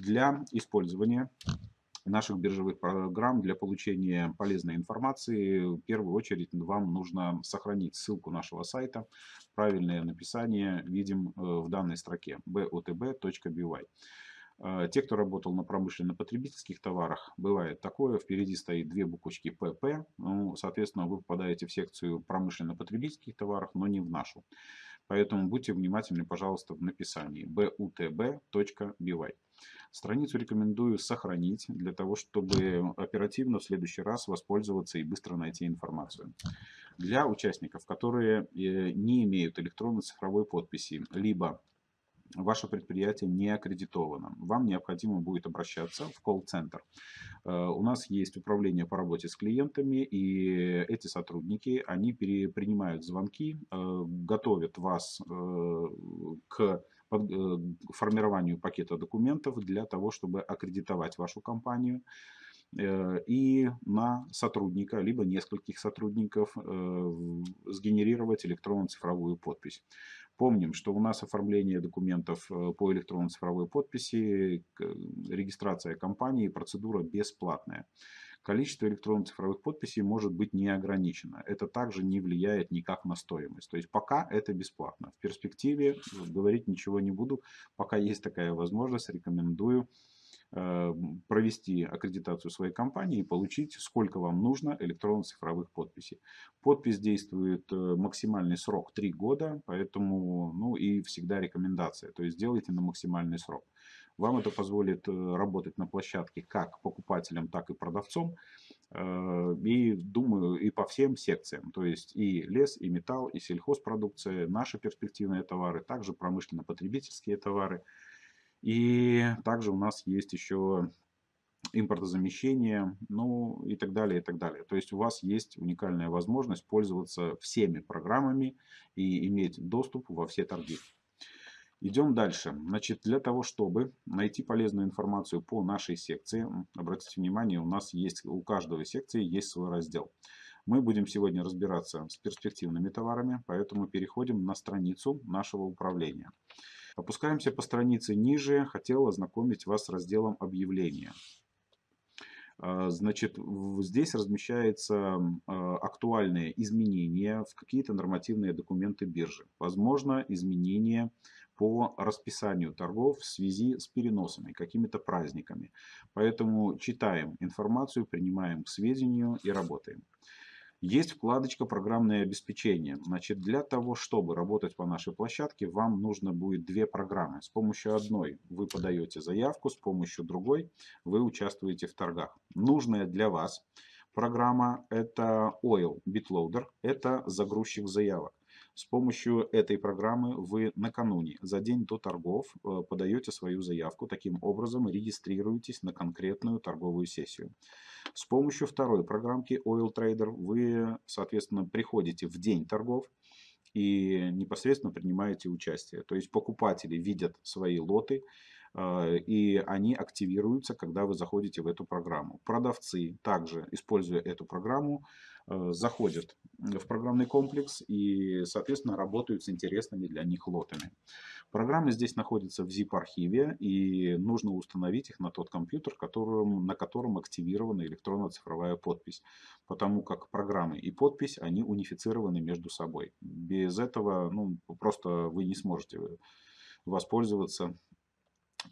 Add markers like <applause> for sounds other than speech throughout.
для использования наших биржевых программ для получения полезной информации. В первую очередь вам нужно сохранить ссылку нашего сайта. Правильное написание видим э, в данной строке botb.by. Э, те, кто работал на промышленно-потребительских товарах, бывает такое. Впереди стоит две буквочки ПП. Ну, соответственно, вы попадаете в секцию промышленно-потребительских товаров, но не в нашу. Поэтому будьте внимательны, пожалуйста, в написании butb.by. Страницу рекомендую сохранить для того, чтобы оперативно в следующий раз воспользоваться и быстро найти информацию. Для участников, которые э, не имеют электронной цифровой подписи, либо ваше предприятие не аккредитовано, вам необходимо будет обращаться в колл-центр. Э, у нас есть управление по работе с клиентами, и эти сотрудники, они принимают звонки, э, готовят вас к к э, формированию пакета документов для того, чтобы аккредитовать вашу компанию э, и на сотрудника, либо нескольких сотрудников э, сгенерировать электронно-цифровую подпись. Помним, что у нас оформление документов по электронно-цифровой подписи, регистрация компании, процедура бесплатная количество электронных цифровых подписей может быть не ограничено. Это также не влияет никак на стоимость. То есть пока это бесплатно. В перспективе говорить ничего не буду. Пока есть такая возможность, рекомендую э, провести аккредитацию своей компании и получить, сколько вам нужно электронно-цифровых подписей. Подпись действует э, максимальный срок 3 года, поэтому, ну и всегда рекомендация, то есть делайте на максимальный срок. Вам это позволит э, работать на площадке как покупателям, так и продавцом. Э, и, думаю, и по всем секциям. То есть и лес, и металл, и сельхозпродукция, наши перспективные товары, также промышленно-потребительские товары. И также у нас есть еще импортозамещение, ну и так далее, и так далее. То есть у вас есть уникальная возможность пользоваться всеми программами и иметь доступ во все торги. Идем дальше. Значит, для того, чтобы найти полезную информацию по нашей секции, обратите внимание, у нас есть у каждой секции есть свой раздел. Мы будем сегодня разбираться с перспективными товарами, поэтому переходим на страницу нашего управления. Опускаемся по странице ниже. Хотел ознакомить вас с разделом объявления. А, значит, здесь размещаются а, актуальные изменения в какие-то нормативные документы биржи. Возможно, изменения по расписанию торгов в связи с переносами, какими-то праздниками. Поэтому читаем информацию, принимаем к сведению и работаем. Есть вкладочка «Программное обеспечение». Значит, для того, чтобы работать по нашей площадке, вам нужно будет две программы. С помощью одной вы подаете заявку, с помощью другой вы участвуете в торгах. Нужная для вас программа – это OIL BitLoader, это загрузчик заявок. С помощью этой программы вы накануне, за день до торгов, э, подаете свою заявку. Таким образом, регистрируетесь на конкретную торговую сессию. С помощью второй программки Oil Trader вы, соответственно, приходите в день торгов и непосредственно принимаете участие. То есть покупатели видят свои лоты, а, и они активируются, когда вы заходите в эту программу. Продавцы также, используя эту программу, а, заходят в программный комплекс и, соответственно, работают с интересными для них лотами. Программы здесь находятся в zip-архиве, и нужно установить их на тот компьютер, которым, на котором активирована электронно-цифровая подпись, потому как программы и подпись, они унифицированы между собой. Без этого ну, просто вы не сможете воспользоваться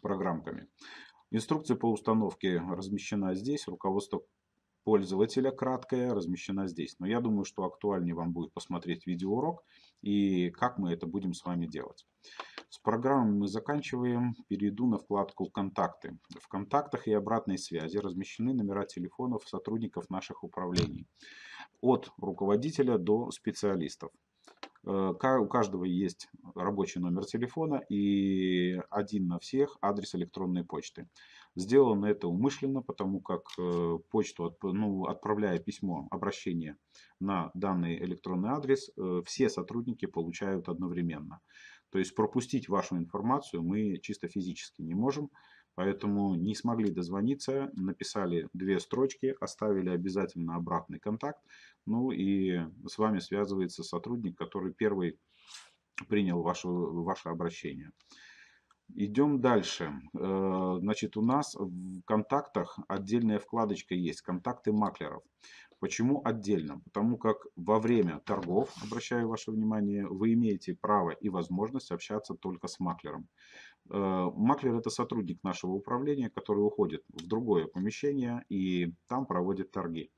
программками. Инструкция по установке размещена здесь, руководство пользователя краткое размещено здесь. Но я думаю, что актуальнее вам будет посмотреть видеоурок и как мы это будем с вами делать. С программой мы заканчиваем. Перейду на вкладку «Контакты». В «Контактах» и «Обратной связи» размещены номера телефонов сотрудников наших управлений. От руководителя до специалистов. Э, у каждого есть рабочий номер телефона и один на всех адрес электронной почты. Сделано это умышленно, потому как э, почту, ну, отправляя письмо, обращение на данный электронный адрес, э, все сотрудники получают одновременно. То есть пропустить вашу информацию мы чисто физически не можем, поэтому не смогли дозвониться, написали две строчки, оставили обязательно обратный контакт, ну и с вами связывается сотрудник, который первый принял ваше, ваше обращение. Идем дальше. Э, значит, у нас в контактах отдельная вкладочка есть, контакты маклеров. Почему отдельно? Потому как во время торгов, обращаю ваше внимание, вы имеете право и возможность общаться только с маклером. Э, маклер – это сотрудник нашего управления, который уходит в другое помещение и там проводит торги.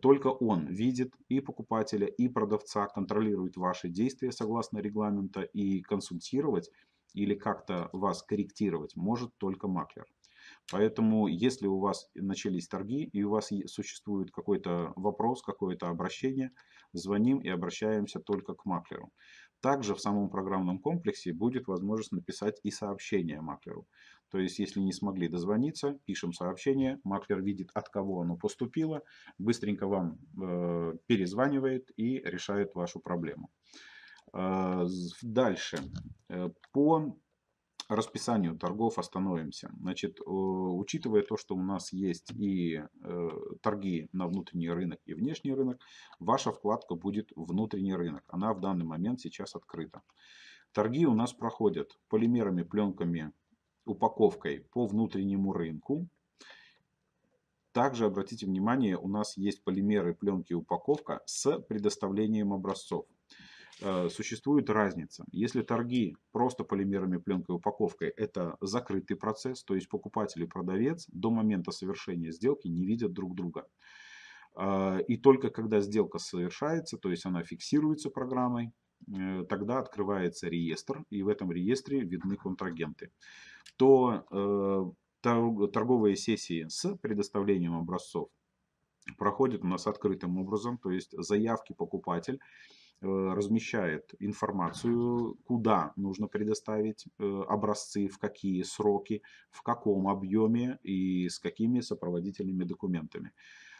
Только он видит и покупателя, и продавца, контролирует ваши действия согласно регламента и консультировать или как-то вас корректировать может только маклер. Поэтому, если у вас начались торги и у вас существует какой-то вопрос, какое-то обращение, звоним и обращаемся только к маклеру. Также в самом программном комплексе будет возможность написать и сообщение маклеру. То есть, если не смогли дозвониться, пишем сообщение, маклер видит, от кого оно поступило, быстренько вам э, перезванивает и решает вашу проблему. Э, дальше. Э, по расписанию торгов остановимся. Значит, учитывая то, что у нас есть и э, торги на внутренний рынок и внешний рынок, ваша вкладка будет внутренний рынок. Она в данный момент сейчас открыта. Торги у нас проходят полимерами, пленками, упаковкой по внутреннему рынку. Также обратите внимание, у нас есть полимеры, пленки и упаковка с предоставлением образцов. Э, существует разница. Если торги просто полимерами, пленкой и упаковкой, это закрытый процесс, то есть покупатель и продавец до момента совершения сделки не видят друг друга. Э, и только когда сделка совершается, то есть она фиксируется программой, Э, тогда открывается реестр, и в этом реестре видны контрагенты, то э, торговые сессии с предоставлением образцов проходят у нас открытым образом, то есть заявки покупатель э, размещает информацию, куда нужно предоставить образцы, в какие сроки, в каком объеме и с какими сопроводительными документами.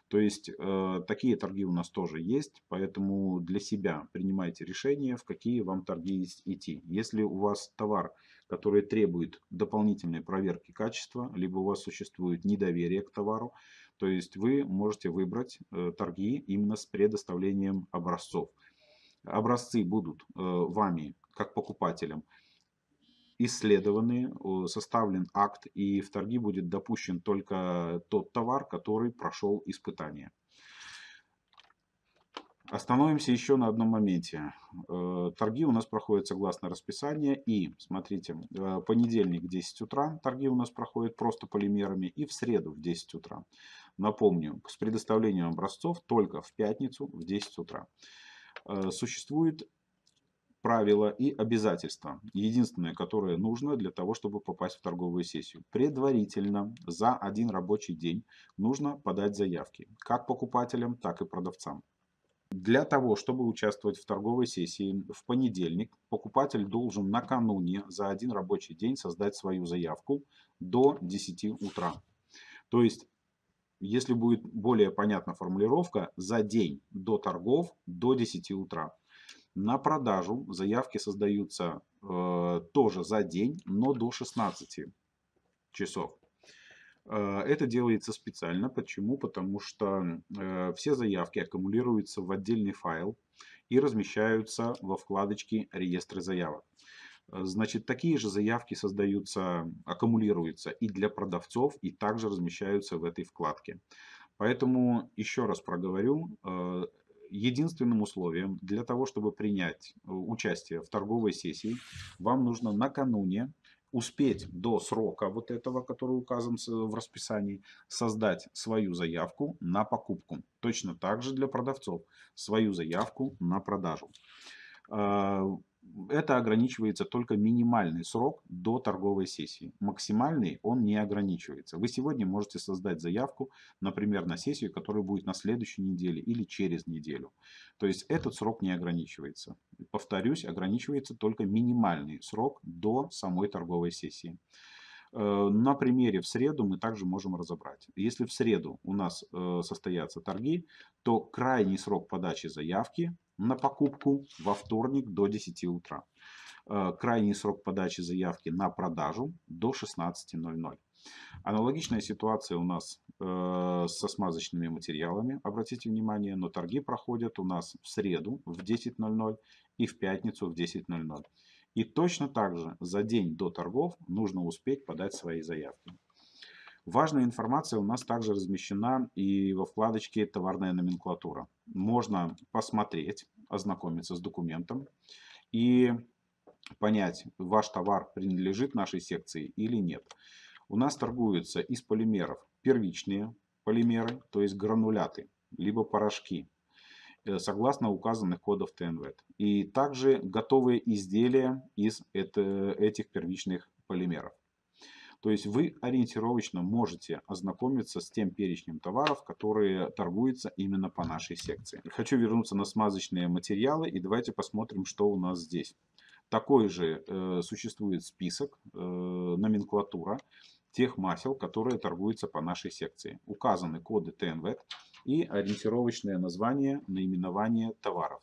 То есть э, такие торги у нас тоже есть, поэтому для себя принимайте решение, в какие вам торги идти. Если у вас товар, который требует дополнительной проверки качества, либо у вас существует недоверие к товару, то есть вы можете выбрать э, торги именно с предоставлением образцов. Образцы будут э, вами, как покупателям, исследованы, составлен акт, и в торги будет допущен только тот товар, который прошел испытание. Остановимся еще на одном моменте. Э, торги у нас проходят согласно расписанию. И, смотрите, э, понедельник 10 утра торги у нас проходят просто полимерами. И в среду в 10 утра. Напомню, с предоставлением образцов только в пятницу в 10 утра. Э, существует правила и обязательства, единственное, которое нужно для того, чтобы попасть в торговую сессию. Предварительно за один рабочий день нужно подать заявки как покупателям, так и продавцам. Для того, чтобы участвовать в торговой сессии в понедельник, покупатель должен накануне за один рабочий день создать свою заявку до 10 утра. То есть, если будет более понятна формулировка, за день до торгов до 10 утра. На продажу заявки создаются э, тоже за день, но до 16 часов. Э, это делается специально. Почему? Потому что э, все заявки аккумулируются в отдельный файл и размещаются во вкладочке «Реестры заявок». Э, значит, такие же заявки создаются, аккумулируются и для продавцов, и также размещаются в этой вкладке. Поэтому еще раз проговорю, э, единственным условием для того, чтобы принять э, участие в торговой сессии, вам нужно накануне успеть до срока вот этого, который указан в расписании, создать свою заявку на покупку. Точно так же для продавцов свою заявку на продажу. А, это ограничивается только минимальный срок до торговой сессии. Максимальный он не ограничивается. Вы сегодня можете создать заявку, например, на сессию, которая будет на следующей неделе или через неделю. То есть этот срок не ограничивается. Повторюсь, ограничивается только минимальный срок до самой торговой сессии. Э, на примере в среду мы также можем разобрать. Если в среду у нас э, состоятся торги, то крайний срок подачи заявки на покупку во вторник до 10 утра. Э, крайний срок подачи заявки на продажу до 16.00. Аналогичная ситуация у нас э, со смазочными материалами. Обратите внимание, но торги проходят у нас в среду в 10.00 и в пятницу в 10.00. И точно так же за день до торгов нужно успеть подать свои заявки. Важная информация у нас также размещена и во вкладочке «Товарная номенклатура». Можно посмотреть, ознакомиться с документом и понять, ваш товар принадлежит нашей секции или нет. У нас торгуются из полимеров первичные полимеры, то есть грануляты, либо порошки, э, согласно указанных кодов ТНВЭД. И также готовые изделия из этих первичных полимеров. То есть вы ориентировочно можете ознакомиться с тем перечнем товаров, которые торгуются именно по нашей секции. Хочу вернуться на смазочные материалы и давайте посмотрим, что у нас здесь. Такой же э, существует список, э, номенклатура тех масел, которые торгуются по нашей секции. Указаны коды ТНВЭК и ориентировочное название, наименование товаров.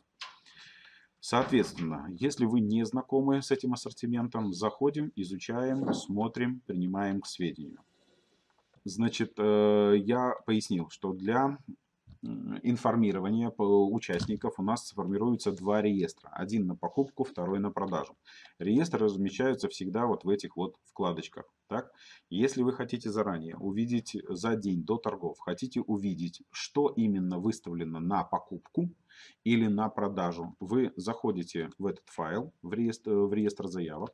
Соответственно, если вы не знакомы с этим ассортиментом, заходим, изучаем, смотрим, принимаем к сведению. Значит, э, я пояснил, что для информирования участников у нас формируются два реестра. Один на покупку, второй на продажу. Реестры размещаются всегда вот в этих вот вкладочках. Так? Если вы хотите заранее увидеть за день до торгов, хотите увидеть, что именно выставлено на покупку или на продажу, вы заходите в этот файл, в реестр, в реестр заявок,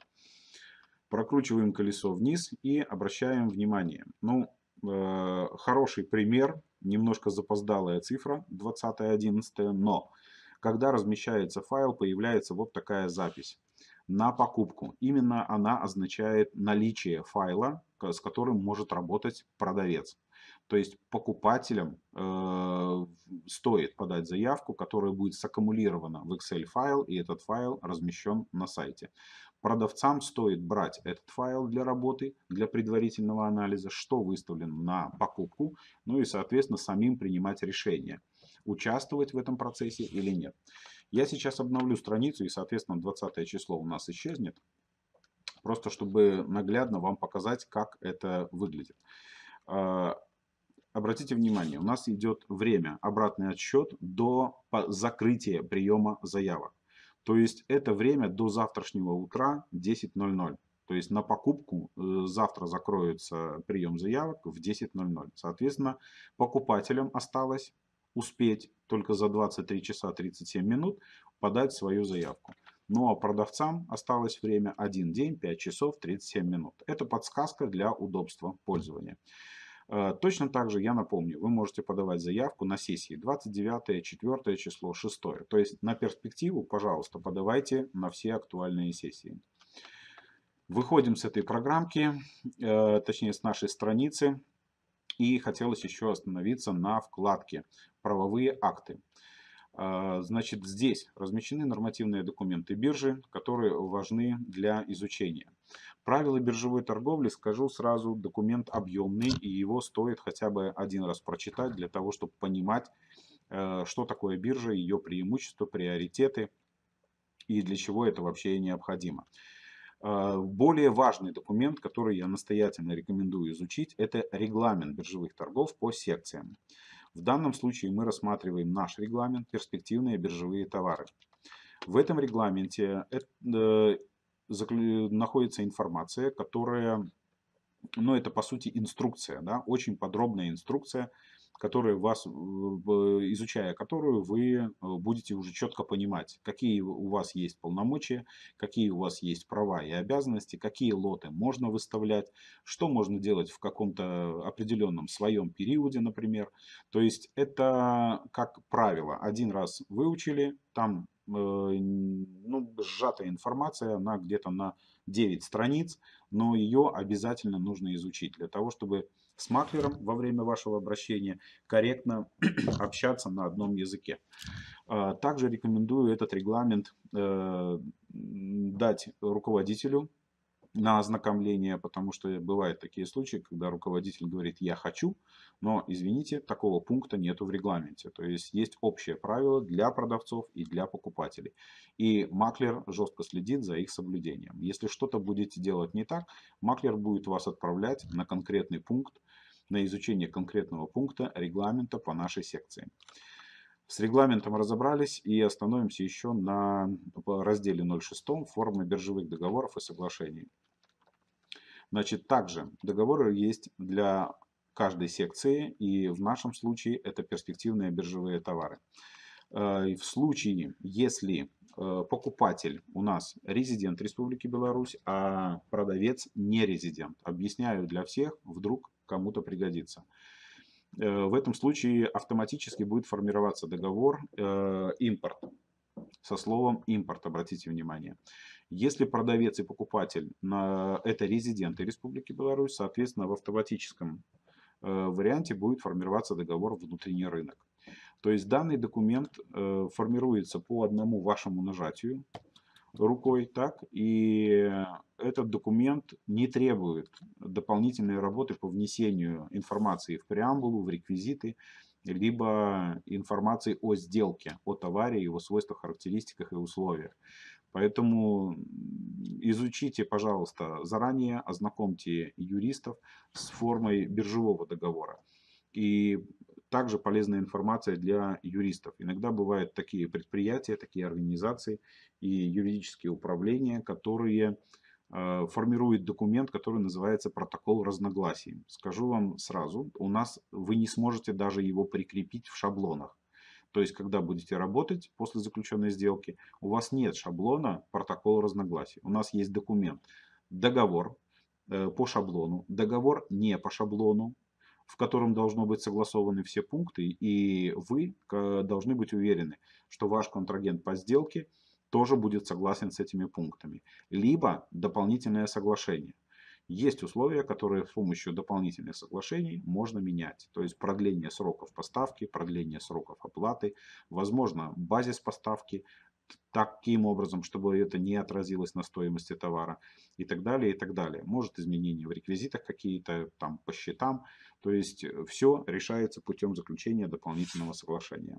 прокручиваем колесо вниз и обращаем внимание. Ну, э, хороший пример Немножко запоздалая цифра 20.11, но когда размещается файл, появляется вот такая запись на покупку. Именно она означает наличие файла, с которым может работать продавец. То есть покупателям э, стоит подать заявку, которая будет саккумулирована в Excel файл, и этот файл размещен на сайте. Продавцам стоит брать этот файл для работы, для предварительного анализа, что выставлено на покупку, ну и, соответственно, самим принимать решение, участвовать в этом процессе или нет. Я сейчас обновлю страницу, и, соответственно, 20 число у нас исчезнет, просто чтобы наглядно вам показать, как это выглядит. А, обратите внимание, у нас идет время, обратный отсчет до закрытия приема заявок. То есть это время до завтрашнего утра 10.00. То есть на покупку э, завтра закроется прием заявок в 10.00. Соответственно, покупателям осталось успеть только за 23 часа 37 минут подать свою заявку. Ну а продавцам осталось время 1 день 5 часов 37 минут. Это подсказка для удобства пользования. Э, точно так же я напомню, вы можете подавать заявку на сессии 29, 4 число, 6. То есть на перспективу, пожалуйста, подавайте на все актуальные сессии. Выходим с этой программки, э, точнее с нашей страницы. И хотелось еще остановиться на вкладке «Правовые акты». А, значит, здесь размещены нормативные документы биржи, которые важны для изучения. Правила биржевой торговли, скажу сразу, документ объемный, и его стоит хотя бы один раз прочитать для того, чтобы понимать, э, что такое биржа, ее преимущества, приоритеты и для чего это вообще необходимо. А, более важный документ, который я настоятельно рекомендую изучить, это регламент биржевых торгов по секциям. В данном случае мы рассматриваем наш регламент «Перспективные биржевые товары». В этом регламенте э, находится информация, которая, ну это по сути инструкция, да, очень подробная инструкция, которые вас, э, изучая которую, вы э, будете уже четко понимать, какие у вас есть полномочия, какие у вас есть права и обязанности, какие лоты можно выставлять, что можно делать в каком-то определенном своем периоде, например. То есть это, как правило, один раз выучили, там э, ну, сжатая информация, она где-то на 9 страниц, но ее обязательно нужно изучить для того, чтобы с маклером во время вашего обращения корректно <clears throat> общаться на одном языке. А, также рекомендую этот регламент э, дать руководителю на ознакомление, потому что бывают такие случаи, когда руководитель говорит «я хочу», но, извините, такого пункта нету в регламенте. То есть есть общее правило для продавцов и для покупателей. И маклер жестко следит за их соблюдением. Если что-то будете делать не так, маклер будет вас отправлять на конкретный пункт, на изучение конкретного пункта регламента по нашей секции. С регламентом разобрались и остановимся еще на разделе 0.6 формы биржевых договоров и соглашений. Значит, также договоры есть для каждой секции, и в нашем случае это перспективные биржевые товары. Э, в случае, если э, покупатель у нас резидент Республики Беларусь, а продавец не резидент, объясняю для всех, вдруг кому-то пригодится. Э, в этом случае автоматически будет формироваться договор э, импорт со словом импорт, обратите внимание. Если продавец и покупатель на, это резиденты Республики Беларусь, соответственно, в автоматическом э, варианте будет формироваться договор внутренний рынок. То есть данный документ формируется по одному вашему нажатию рукой, так, и этот документ не требует дополнительной работы по внесению информации в преамбулу, в реквизиты, либо информации о сделке, о товаре, его свойствах, характеристиках и условиях. Поэтому изучите, пожалуйста, заранее, ознакомьте юристов с формой биржевого договора. И также полезная информация для юристов. Иногда бывают такие предприятия, такие организации и юридические управления, которые э, формируют документ, который называется протокол разногласий. Скажу вам сразу, у нас вы не сможете даже его прикрепить в шаблонах. То есть, когда будете работать после заключенной сделки, у вас нет шаблона протокола разногласий. У нас есть документ, договор э, по шаблону, договор не по шаблону, в котором должно быть согласованы все пункты, и вы э, должны быть уверены, что ваш контрагент по сделке тоже будет согласен с этими пунктами. Либо дополнительное соглашение. Есть условия, которые с помощью дополнительных соглашений можно менять. То есть продление сроков поставки, продление сроков оплаты, возможно базис поставки, таким образом, чтобы это не отразилось на стоимости товара и так далее, и так далее. Может изменения в реквизитах какие-то, там по счетам. То есть э, все решается путем заключения дополнительного соглашения.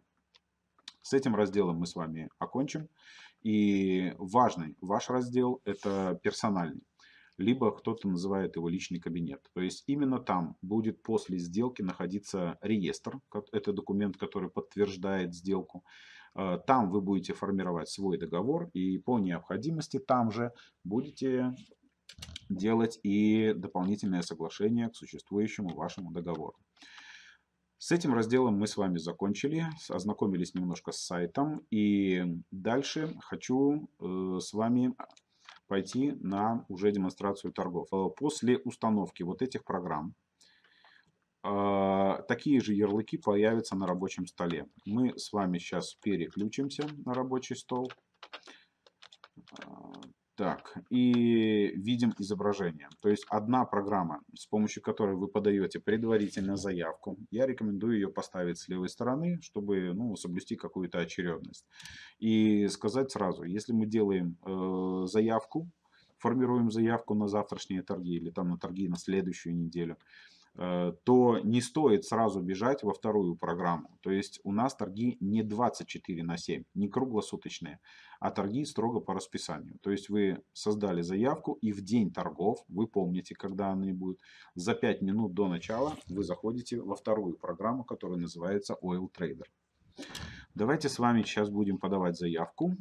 С этим разделом мы с вами окончим. И важный ваш раздел – это персональный либо кто-то называет его личный кабинет. То есть именно там будет после сделки находиться реестр, это документ, который подтверждает сделку, Э, там вы будете формировать свой договор и по необходимости там же будете делать и дополнительное соглашение к существующему вашему договору. С этим разделом мы с вами закончили, ознакомились немножко с сайтом и дальше хочу э, с вами пойти на уже демонстрацию торгов. Э, после установки вот этих программ а, такие же ярлыки появятся на рабочем столе. Мы с вами сейчас переключимся на рабочий стол. А, так, и видим изображение. То есть одна программа, с помощью которой вы подаете предварительно заявку. Я рекомендую ее поставить с левой стороны, чтобы ну, соблюсти какую-то очередность. И сказать сразу, если мы делаем э, заявку, формируем заявку на завтрашние торги или там на торги на следующую неделю, Э, то не стоит сразу бежать во вторую программу. То есть у нас торги не 24 на 7, не круглосуточные, а торги строго по расписанию. То есть вы создали заявку и в день торгов, вы помните, когда они будут, за 5 минут до начала вы заходите во вторую программу, которая называется Oil Trader. Давайте с вами сейчас будем подавать заявку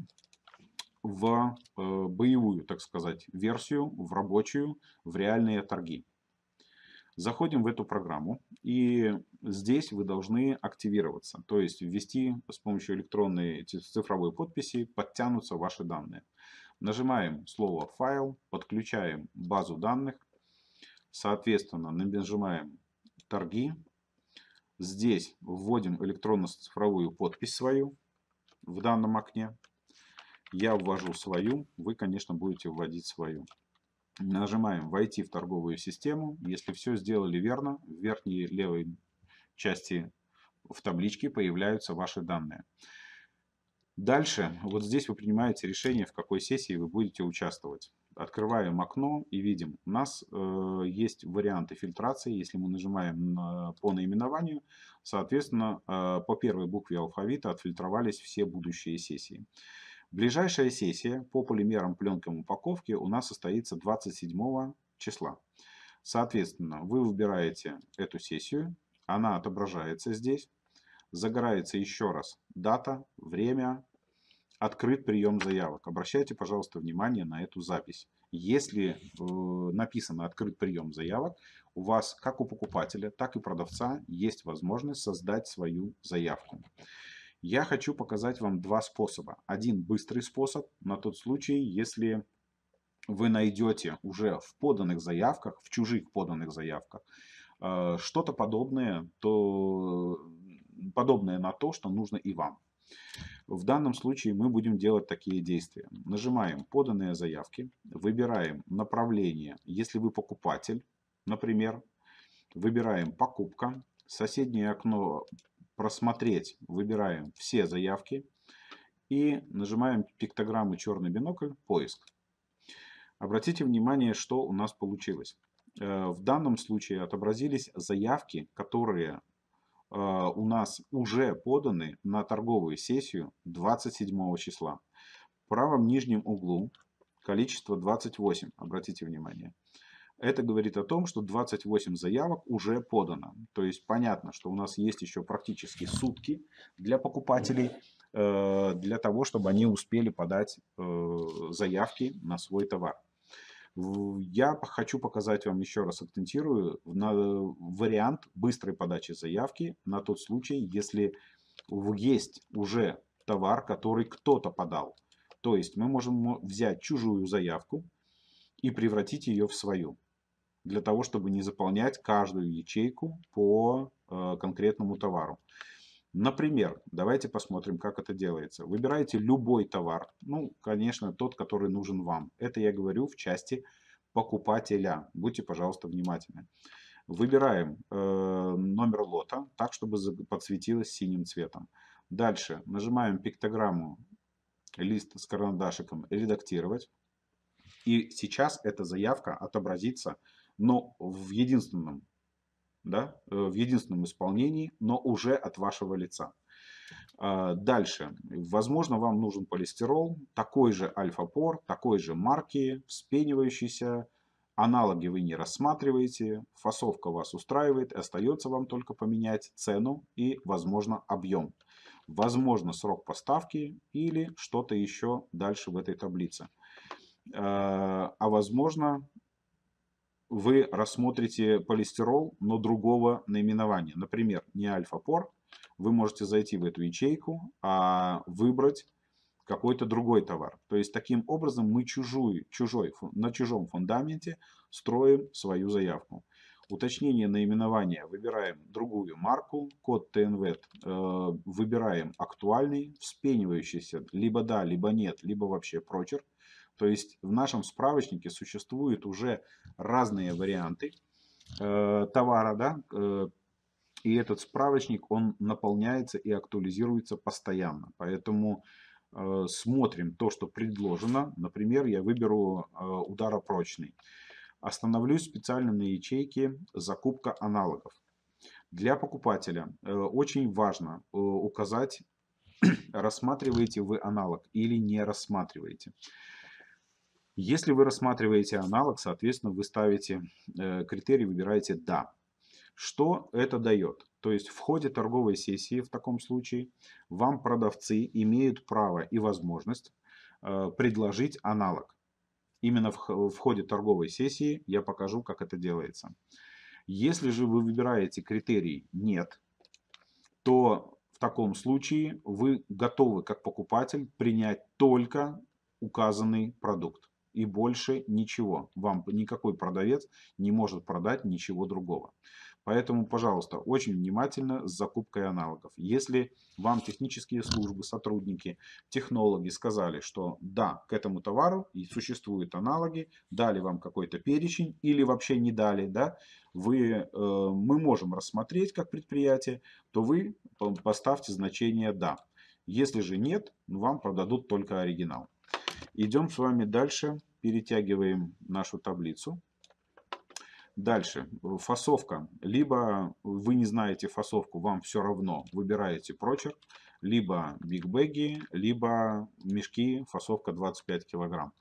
в э, боевую, так сказать, версию, в рабочую, в реальные торги. Заходим в эту программу, и здесь вы должны активироваться, то есть ввести с помощью электронной цифровой подписи подтянутся ваши данные. Нажимаем слово «Файл», подключаем базу данных, соответственно нажимаем «Торги», здесь вводим электронно-цифровую подпись свою в данном окне. Я ввожу свою, вы, конечно, будете вводить свою. Нажимаем «Войти в торговую систему». Если все сделали верно, в верхней левой части в табличке появляются ваши данные. Дальше, вот здесь вы принимаете решение, в какой сессии вы будете участвовать. Открываем окно и видим, у нас э, есть варианты фильтрации. Если мы нажимаем на, по наименованию, соответственно, э, по первой букве алфавита отфильтровались все будущие сессии. Ближайшая сессия по полимерам, пленкам упаковке у нас состоится 27 числа. Соответственно, вы выбираете эту сессию, она отображается здесь, загорается еще раз дата, время, открыт прием заявок. Обращайте, пожалуйста, внимание на эту запись. Если э, написано «открыт прием заявок», у вас как у покупателя, так и продавца есть возможность создать свою заявку. Я хочу показать вам два способа. Один быстрый способ на тот случай, если вы найдете уже в поданных заявках, в чужих поданных заявках, э, что-то подобное, то, подобное на то, что нужно и вам. В данном случае мы будем делать такие действия. Нажимаем «Поданные заявки», выбираем направление, если вы покупатель, например, выбираем «Покупка», соседнее окно просмотреть, выбираем все заявки и нажимаем пиктограммы черный бинокль «Поиск». Обратите внимание, что у нас получилось. Э, в данном случае отобразились заявки, которые э, у нас уже поданы на торговую сессию 27 числа. В правом нижнем углу количество 28, обратите внимание. Это говорит о том, что 28 заявок уже подано. То есть понятно, что у нас есть еще практически сутки для покупателей, э, для того, чтобы они успели подать э, заявки на свой товар. Я хочу показать вам еще раз, акцентирую, на вариант быстрой подачи заявки на тот случай, если есть уже товар, который кто-то подал. То есть мы можем взять чужую заявку и превратить ее в свою для того, чтобы не заполнять каждую ячейку по э, конкретному товару. Например, давайте посмотрим, как это делается. Выбираете любой товар, ну, конечно, тот, который нужен вам. Это я говорю в части покупателя. Будьте, пожалуйста, внимательны. Выбираем э, номер лота так, чтобы подсветилось синим цветом. Дальше нажимаем пиктограмму лист с карандашиком «Редактировать». И сейчас эта заявка отобразится но в единственном, да, э, в единственном исполнении, но уже от вашего лица. А, дальше. Возможно, вам нужен полистирол, такой же альфа-пор, такой же марки, вспенивающийся. Аналоги вы не рассматриваете, фасовка вас устраивает, остается вам только поменять цену и, возможно, объем. Возможно, срок поставки или что-то еще дальше в этой таблице. А, а возможно, вы рассмотрите полистирол, но другого наименования. Например, не альфа-пор. Вы можете зайти в эту ячейку, а выбрать какой-то другой товар. То есть таким образом мы чужую, чужой, на чужом фундаменте строим свою заявку. Уточнение наименования. Выбираем другую марку. Код ТНВ. Э, выбираем актуальный, вспенивающийся. Либо да, либо нет, либо вообще прочерк. То есть в нашем справочнике существуют уже разные варианты э, товара, да, э, и этот справочник, он наполняется и актуализируется постоянно. Поэтому э, смотрим то, что предложено. Например, я выберу э, ударопрочный. Остановлюсь специально на ячейке «Закупка аналогов». Для покупателя э, очень важно э, указать, <clears throat> рассматриваете вы аналог или не рассматриваете. Если вы рассматриваете аналог, соответственно, вы ставите э, критерий, выбираете «да». Что это дает? То есть в ходе торговой сессии в таком случае вам продавцы имеют право и возможность э, предложить аналог. Именно в, в ходе торговой сессии я покажу, как это делается. Если же вы выбираете критерий «нет», то в таком случае вы готовы как покупатель принять только указанный продукт и больше ничего. Вам никакой продавец не может продать ничего другого. Поэтому, пожалуйста, очень внимательно с закупкой аналогов. Если вам технические службы, сотрудники, технологи сказали, что да, к этому товару и существуют аналоги, дали вам какой-то перечень или вообще не дали, да, вы, э, мы можем рассмотреть как предприятие, то вы э, поставьте значение «да». Если же нет, вам продадут только оригинал. Идем с вами дальше, перетягиваем нашу таблицу. Дальше, фасовка. Либо вы не знаете фасовку, вам все равно, выбираете прочерк, либо бигбеги, либо мешки, фасовка 25 килограмм.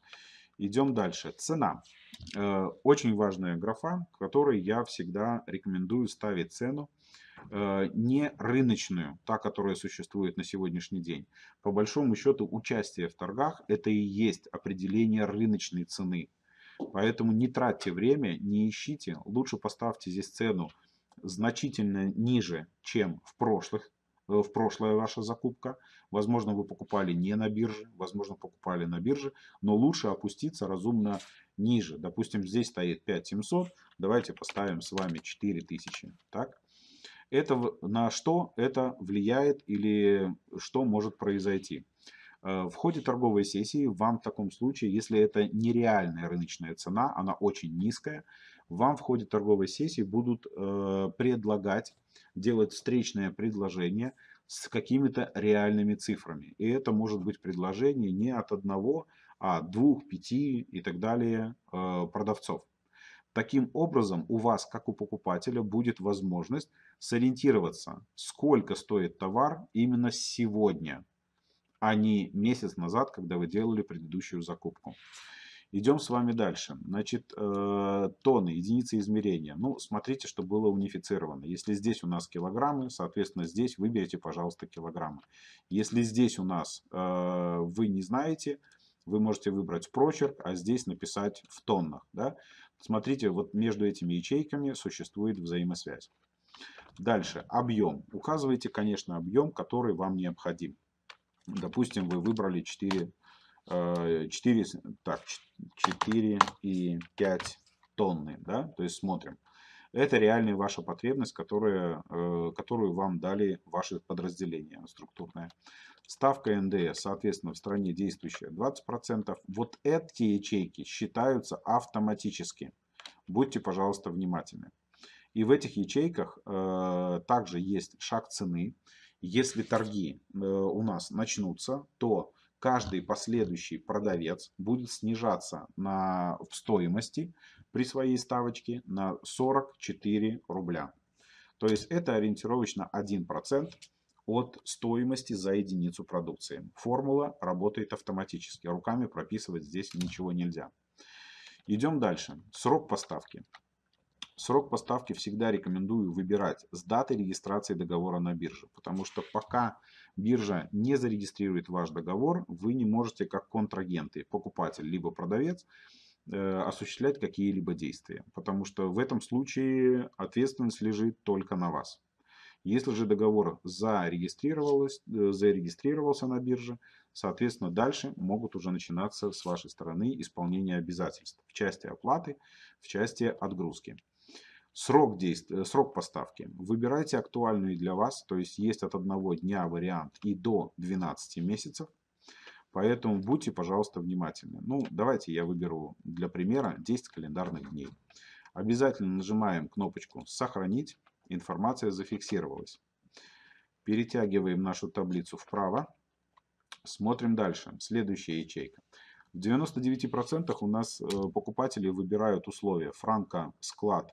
Идем дальше. Цена. Э, очень важная графа, в которой я всегда рекомендую ставить цену Э, не рыночную, та, которая существует на сегодняшний день. По большому счету участие в торгах – это и есть определение рыночной цены. Поэтому не тратьте время, не ищите, лучше поставьте здесь цену значительно ниже, чем в прошлых э, в прошлое ваша закупка. Возможно, вы покупали не на бирже, возможно, покупали на бирже, но лучше опуститься разумно ниже. Допустим, здесь стоит 5700, давайте поставим с вами 4000, так? это на что это влияет или что может произойти. Э, в ходе торговой сессии вам в таком случае, если это нереальная рыночная цена, она очень низкая, вам в ходе торговой сессии будут э, предлагать, делать встречное предложение с какими-то реальными цифрами. И это может быть предложение не от одного, а двух, пяти и так далее э, продавцов. Таким образом, у вас, как у покупателя, будет возможность сориентироваться, сколько стоит товар именно сегодня, а не месяц назад, когда вы делали предыдущую закупку. Идем с вами дальше. Значит, э, тонны, единицы измерения. Ну, смотрите, что было унифицировано. Если здесь у нас килограммы, соответственно, здесь выберите, пожалуйста, килограммы. Если здесь у нас э, вы не знаете, вы можете выбрать прочерк, а здесь написать в тоннах. Да? Смотрите, вот между этими ячейками существует взаимосвязь. Дальше, объем. Указывайте, конечно, объем, который вам необходим. Допустим, вы выбрали 4, 4, э, так, 4 и 5 тонны. Да? То есть смотрим. Это реальная ваша потребность, которая, э, которую вам дали ваши подразделения структурное. Ставка НДС, соответственно, в стране действующая 20%. Вот эти ячейки считаются автоматически. Будьте, пожалуйста, внимательны. И в этих ячейках э, также есть шаг цены. Если торги э, у нас начнутся, то каждый последующий продавец будет снижаться на, в стоимости при своей ставочке на 44 рубля. То есть это ориентировочно 1% от стоимости за единицу продукции. Формула работает автоматически. Руками прописывать здесь ничего нельзя. Идем дальше. Срок поставки. Срок поставки всегда рекомендую выбирать с даты регистрации договора на бирже, потому что пока биржа не зарегистрирует ваш договор, вы не можете как контрагенты, покупатель либо продавец, Э, осуществлять какие-либо действия, потому что в этом случае ответственность лежит только на вас. Если же договор зарегистрировалось, э, зарегистрировался на бирже, соответственно, дальше могут уже начинаться с вашей стороны исполнение обязательств в части оплаты, в части отгрузки. Срок, действ... Э, срок поставки. Выбирайте актуальный для вас, то есть есть от одного дня вариант и до 12 месяцев. Поэтому будьте, пожалуйста, внимательны. Ну, давайте я выберу для примера 10 календарных дней. Обязательно нажимаем кнопочку «Сохранить». Информация зафиксировалась. Перетягиваем нашу таблицу вправо. Смотрим дальше. Следующая ячейка. В 99% у нас э, покупатели выбирают условия франко склад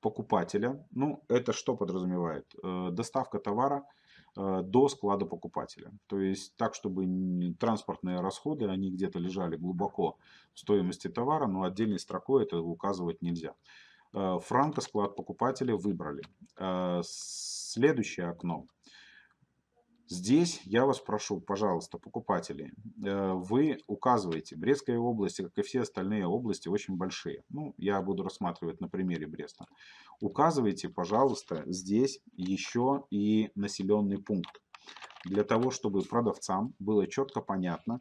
покупателя. Ну, это что подразумевает? Э, доставка товара – Э, до склада покупателя. То есть так, чтобы транспортные расходы, они где-то лежали глубоко в стоимости товара, но отдельной строкой это указывать нельзя. Э, Франко склад покупателя выбрали. Э, следующее окно – Здесь я вас прошу, пожалуйста, покупатели, э, вы указываете, Брестская область, как и все остальные области, очень большие. Ну, я буду рассматривать на примере Бреста. Указывайте, пожалуйста, здесь еще и населенный пункт. Для того, чтобы продавцам было четко понятно,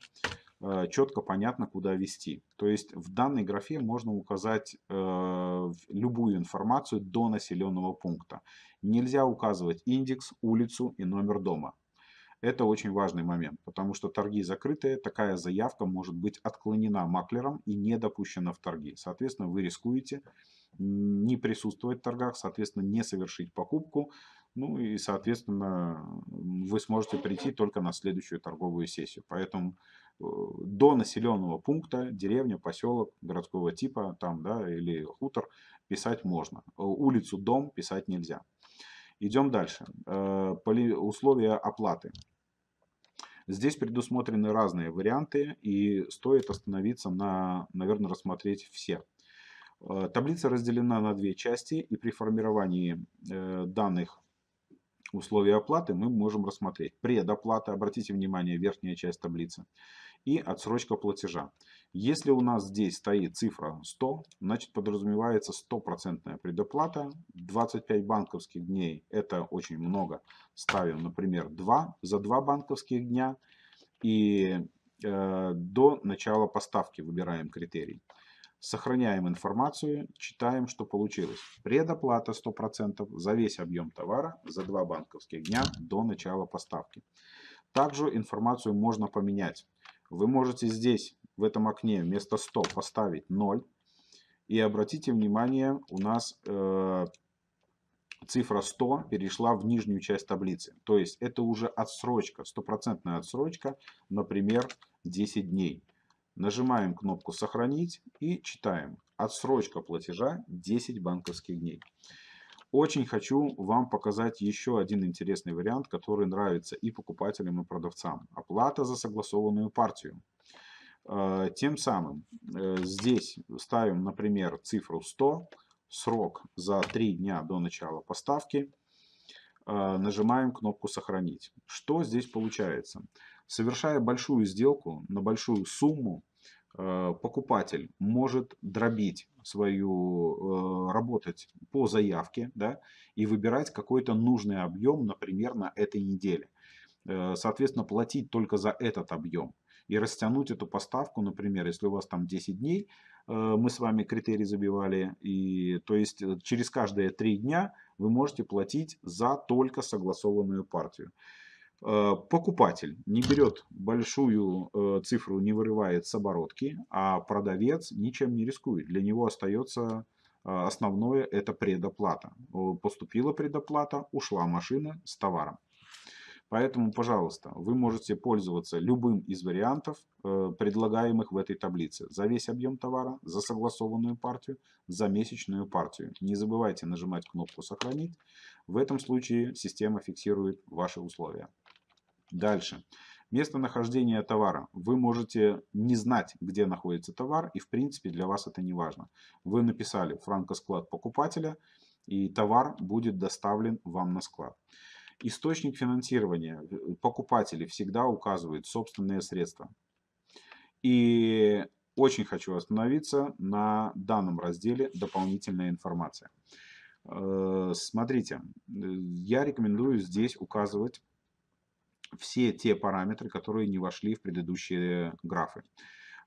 э, четко понятно, куда вести. То есть в данной графе можно указать э, любую информацию до населенного пункта. Нельзя указывать индекс, улицу и номер дома. Это очень важный момент, потому что торги закрытые, такая заявка может быть отклонена маклером и не допущена в торги. Соответственно, вы рискуете не присутствовать в торгах, соответственно, не совершить покупку. Ну и, соответственно, вы сможете прийти только на следующую торговую сессию. Поэтому э, до населенного пункта, деревня, поселок городского типа там, да, или хутор писать можно. Э, улицу, дом писать нельзя. Идем дальше. Э, условия оплаты. Здесь предусмотрены разные варианты, и стоит остановиться на, наверное, рассмотреть все. Э, таблица разделена на две части, и при формировании э, данных условий оплаты мы можем рассмотреть предоплата, обратите внимание, верхняя часть таблицы, и отсрочка платежа. Если у нас здесь стоит цифра 100, значит подразумевается стопроцентная предоплата. 25 банковских дней – это очень много. Ставим, например, 2 за 2 банковских дня. И э, до начала поставки выбираем критерий. Сохраняем информацию, читаем, что получилось. Предоплата 100% за весь объем товара за 2 банковских дня до начала поставки. Также информацию можно поменять. Вы можете здесь в этом окне вместо 100 поставить 0. И обратите внимание, у нас э, цифра 100 перешла в нижнюю часть таблицы. То есть это уже отсрочка, стопроцентная отсрочка, например, 10 дней. Нажимаем кнопку «Сохранить» и читаем. Отсрочка платежа 10 банковских дней. Очень хочу вам показать еще один интересный вариант, который нравится и покупателям, и продавцам. Оплата за согласованную партию. Э, тем самым э, здесь ставим, например, цифру 100, срок за 3 дня до начала поставки. Э, нажимаем кнопку «Сохранить». Что здесь получается? Совершая большую сделку на большую сумму, покупатель может дробить свою, работать по заявке да, и выбирать какой-то нужный объем, например, на этой неделе. Соответственно, платить только за этот объем и растянуть эту поставку, например, если у вас там 10 дней, э, мы с вами критерии забивали, и, то есть э, через каждые 3 дня вы можете платить за только согласованную партию. Э, покупатель не берет большую цифру, не вырывает с оборотки, а продавец ничем не рискует. Для него остается основное это предоплата. Поступила предоплата, ушла машина с товаром. Поэтому, пожалуйста, вы можете пользоваться любым из вариантов, э, предлагаемых в этой таблице. За весь объем товара, за согласованную партию, за месячную партию. Не забывайте нажимать кнопку «Сохранить». В этом случае система фиксирует ваши условия. Дальше. Местонахождение товара. Вы можете не знать, где находится товар, и в принципе для вас это не важно. Вы написали франкосклад покупателя, и товар будет доставлен вам на склад. Источник финансирования. Э, покупатели всегда указывают собственные средства. И очень хочу остановиться на данном разделе «Дополнительная информация». Э, смотрите, э, я рекомендую здесь указывать все те параметры, которые не вошли в предыдущие графы.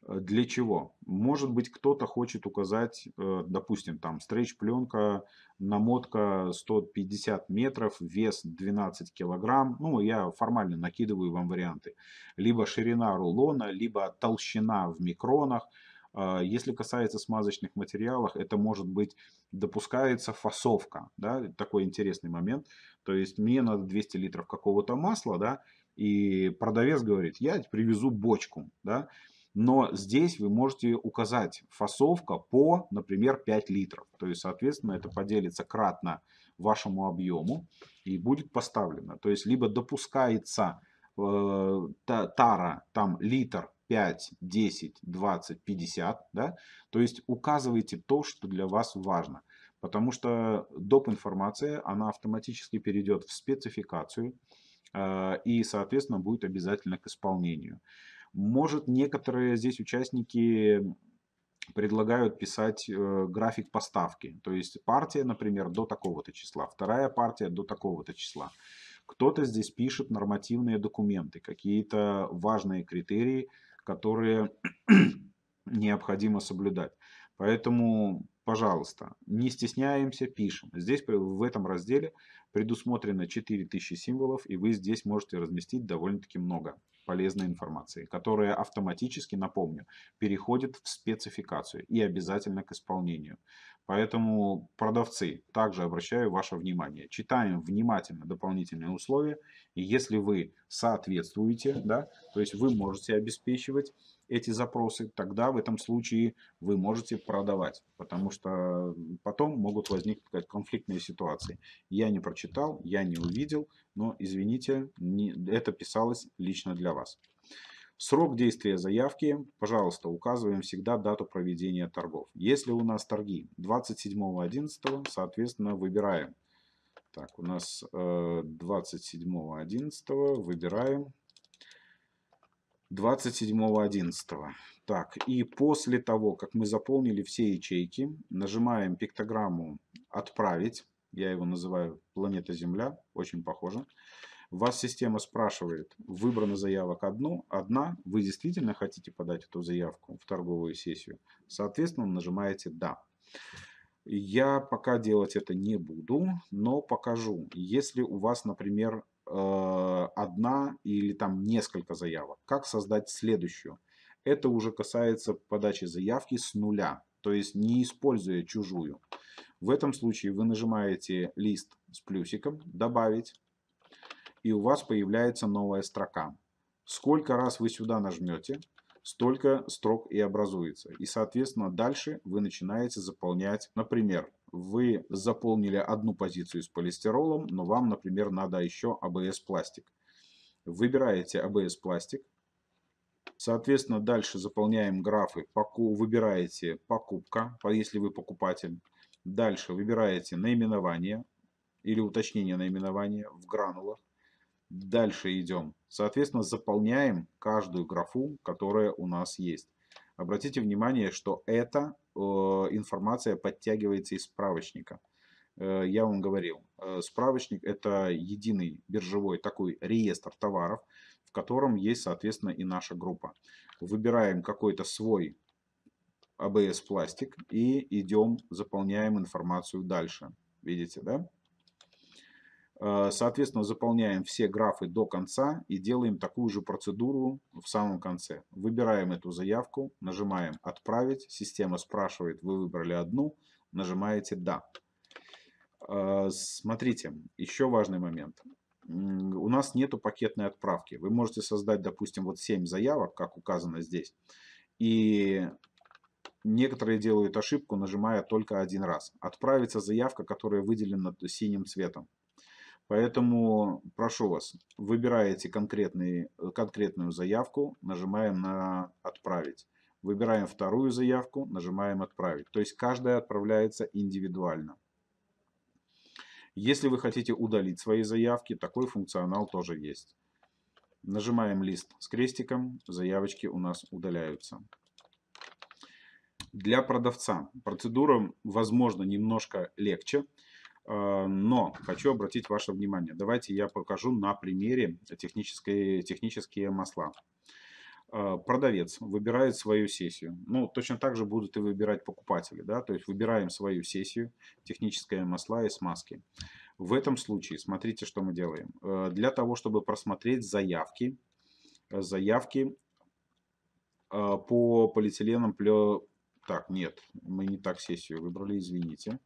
Э, для чего? Может быть, кто-то хочет указать, э, допустим, там стрейч-пленка, намотка 150 метров, вес 12 килограмм. Ну, я формально накидываю вам варианты. Либо ширина рулона, либо толщина в микронах. Э, если касается смазочных материалов, это может быть допускается фасовка. Да? Такой интересный момент. То есть мне надо 200 литров какого-то масла, да, и продавец говорит, я привезу бочку, да, но здесь вы можете указать фасовка по, например, 5 литров. То есть, соответственно, это поделится кратно вашему объему и будет поставлено. То есть, либо допускается э, тара там литр 5, 10, 20, 50, да? то есть указывайте то, что для вас важно. Потому что доп. информация, она автоматически перейдет в спецификацию э, и, соответственно, будет обязательно к исполнению. Может, некоторые здесь участники предлагают писать э, график поставки. То есть партия, например, до такого-то числа, вторая партия до такого-то числа. Кто-то здесь пишет нормативные документы, какие-то важные критерии, которые <clears throat> необходимо соблюдать. Поэтому, пожалуйста, не стесняемся, пишем. Здесь в этом разделе Предусмотрено 4000 символов, и вы здесь можете разместить довольно-таки много полезной информации, которая автоматически, напомню, переходит в спецификацию и обязательно к исполнению. Поэтому, продавцы, также обращаю ваше внимание. Читаем внимательно дополнительные условия, и если вы соответствуете, да, то есть вы можете обеспечивать эти запросы, тогда в этом случае вы можете продавать, потому что потом могут возникнуть конфликтные ситуации. Я не прочитал, я не увидел, но извините, не, это писалось лично для вас. Срок действия заявки, пожалуйста, указываем всегда дату проведения торгов. Если у нас торги 27.11, соответственно, выбираем. Так, у нас э, 27.11 выбираем 27.11. Так, и после того, как мы заполнили все ячейки, нажимаем пиктограмму «Отправить». Я его называю «Планета Земля», очень похоже. Вас система спрашивает, выбрано заявок одну, одна, вы действительно хотите подать эту заявку в торговую сессию? Соответственно, нажимаете «Да». Я пока делать это не буду, но покажу. Если у вас, например, э, одна или там несколько заявок. Как создать следующую? Это уже касается подачи заявки с нуля, то есть не используя чужую. В этом случае вы нажимаете лист с плюсиком «Добавить», и у вас появляется новая строка. Сколько раз вы сюда нажмете, столько строк и образуется. И, соответственно, дальше вы начинаете заполнять, например, вы заполнили одну позицию с полистиролом, но вам, например, надо еще АБС-пластик выбираете ABS а пластик. Соответственно, дальше заполняем графы. Выбираете покупка, если вы покупатель. Дальше выбираете наименование или уточнение наименования в гранулах. Дальше идем. Соответственно, заполняем каждую графу, которая у нас есть. Обратите внимание, что эта э, информация подтягивается из справочника. Э, я вам говорил, э, справочник – это единый биржевой такой реестр товаров, в котором есть, соответственно, и наша группа. Выбираем какой-то свой ABS-пластик а и идем, заполняем информацию дальше. Видите, да? Э, соответственно, заполняем все графы до конца и делаем такую же процедуру в самом конце. Выбираем эту заявку, нажимаем «Отправить». Система спрашивает, вы выбрали одну, нажимаете «Да». А, смотрите, еще важный момент. У нас нету пакетной отправки. Вы можете создать, допустим, вот 7 заявок, как указано здесь. И некоторые делают ошибку, нажимая только один раз. Отправится заявка, которая выделена синим цветом. Поэтому прошу вас, выбираете э, конкретную заявку, нажимаем на «Отправить». Выбираем вторую заявку, нажимаем «Отправить». То есть каждая отправляется индивидуально. Если вы хотите удалить свои заявки, такой функционал тоже есть. Нажимаем лист с крестиком, заявочки у нас удаляются. Для продавца процедура, возможно, немножко легче, э, но хочу обратить ваше внимание. Давайте я покажу на примере технические, технические масла. А, продавец выбирает свою сессию. Ну, точно так же будут и выбирать покупатели. Да? То есть выбираем свою сессию, техническое масла и смазки. В этом случае, смотрите, что мы делаем. Э, для того, чтобы просмотреть заявки, э, заявки а, по полиэтиленам... Пле... Так, нет, мы не так сессию выбрали, извините.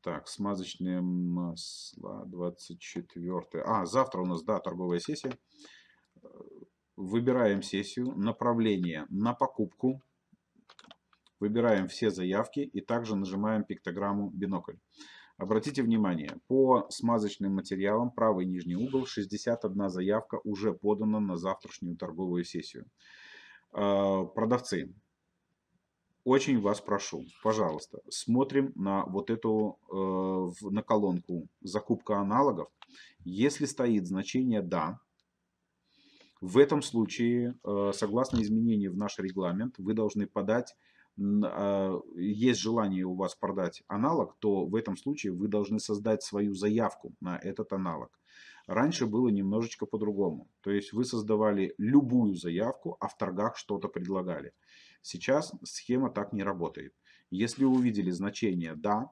Так, смазочные масла 24. А, завтра у нас, да, торговая сессия. Выбираем сессию, направление на покупку. Выбираем все заявки и также нажимаем пиктограмму «Бинокль». Обратите внимание, по смазочным материалам правый нижний угол 61 заявка уже подана на завтрашнюю торговую сессию. А, продавцы, очень вас прошу, пожалуйста, смотрим на вот эту э, на колонку «Закупка аналогов». Если стоит значение «Да», в этом случае, э, согласно изменению в наш регламент, вы должны подать, а, есть желание у вас продать аналог, то в этом случае вы должны создать свою заявку на этот аналог. Раньше было немножечко по-другому. То есть вы создавали любую заявку, а в торгах что-то предлагали. Сейчас схема так не работает. Если увидели значение «да»,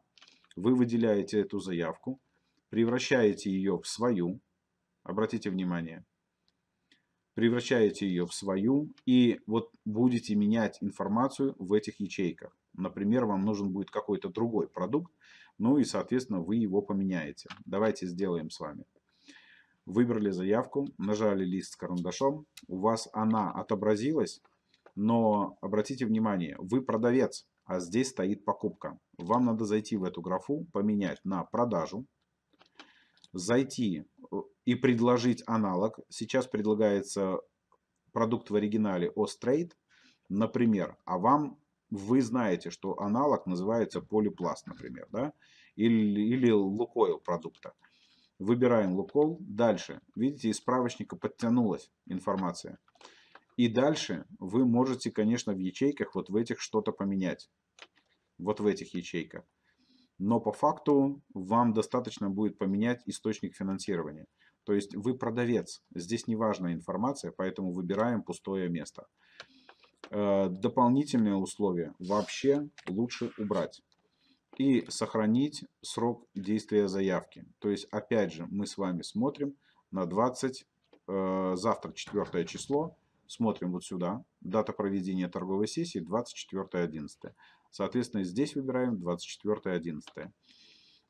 вы выделяете эту заявку, превращаете ее в свою. Обратите внимание, превращаете ее в свою и вот будете менять информацию в этих ячейках. Например, вам нужен будет какой-то другой продукт, ну и, соответственно, вы его поменяете. Давайте сделаем с вами. Выбрали заявку, нажали лист с карандашом, у вас она отобразилась, но обратите внимание, вы продавец, а здесь стоит покупка. Вам надо зайти в эту графу, поменять на продажу, зайти э, и предложить аналог. Сейчас предлагается продукт в оригинале Ostrade, например, а вам вы знаете, что аналог называется полипласт, например, да, или, или лукойл продукта. Выбираем лукол. Дальше, видите, из справочника подтянулась информация. И дальше вы можете, конечно, в ячейках вот в этих что-то поменять. Вот в этих ячейках но по факту вам достаточно будет поменять источник финансирования. То есть вы продавец, здесь не важна информация, поэтому выбираем пустое место. Э, дополнительные условия вообще лучше убрать. И сохранить срок действия заявки. То есть опять же мы с вами смотрим на 20, э, завтра 4 число, смотрим вот сюда, дата проведения торговой сессии 24.11. Соответственно, здесь выбираем 24 11.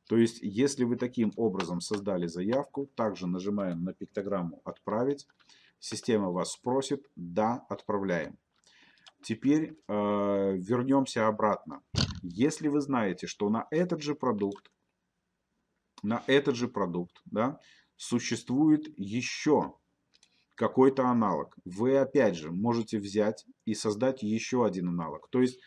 То есть, если вы таким образом создали заявку, также нажимаем на пиктограмму «Отправить». Система вас спросит «Да, отправляем». Теперь э, вернемся обратно. Если вы знаете, что на этот же продукт, на этот же продукт, да, существует еще какой-то аналог, вы опять же можете взять и создать еще один аналог. То есть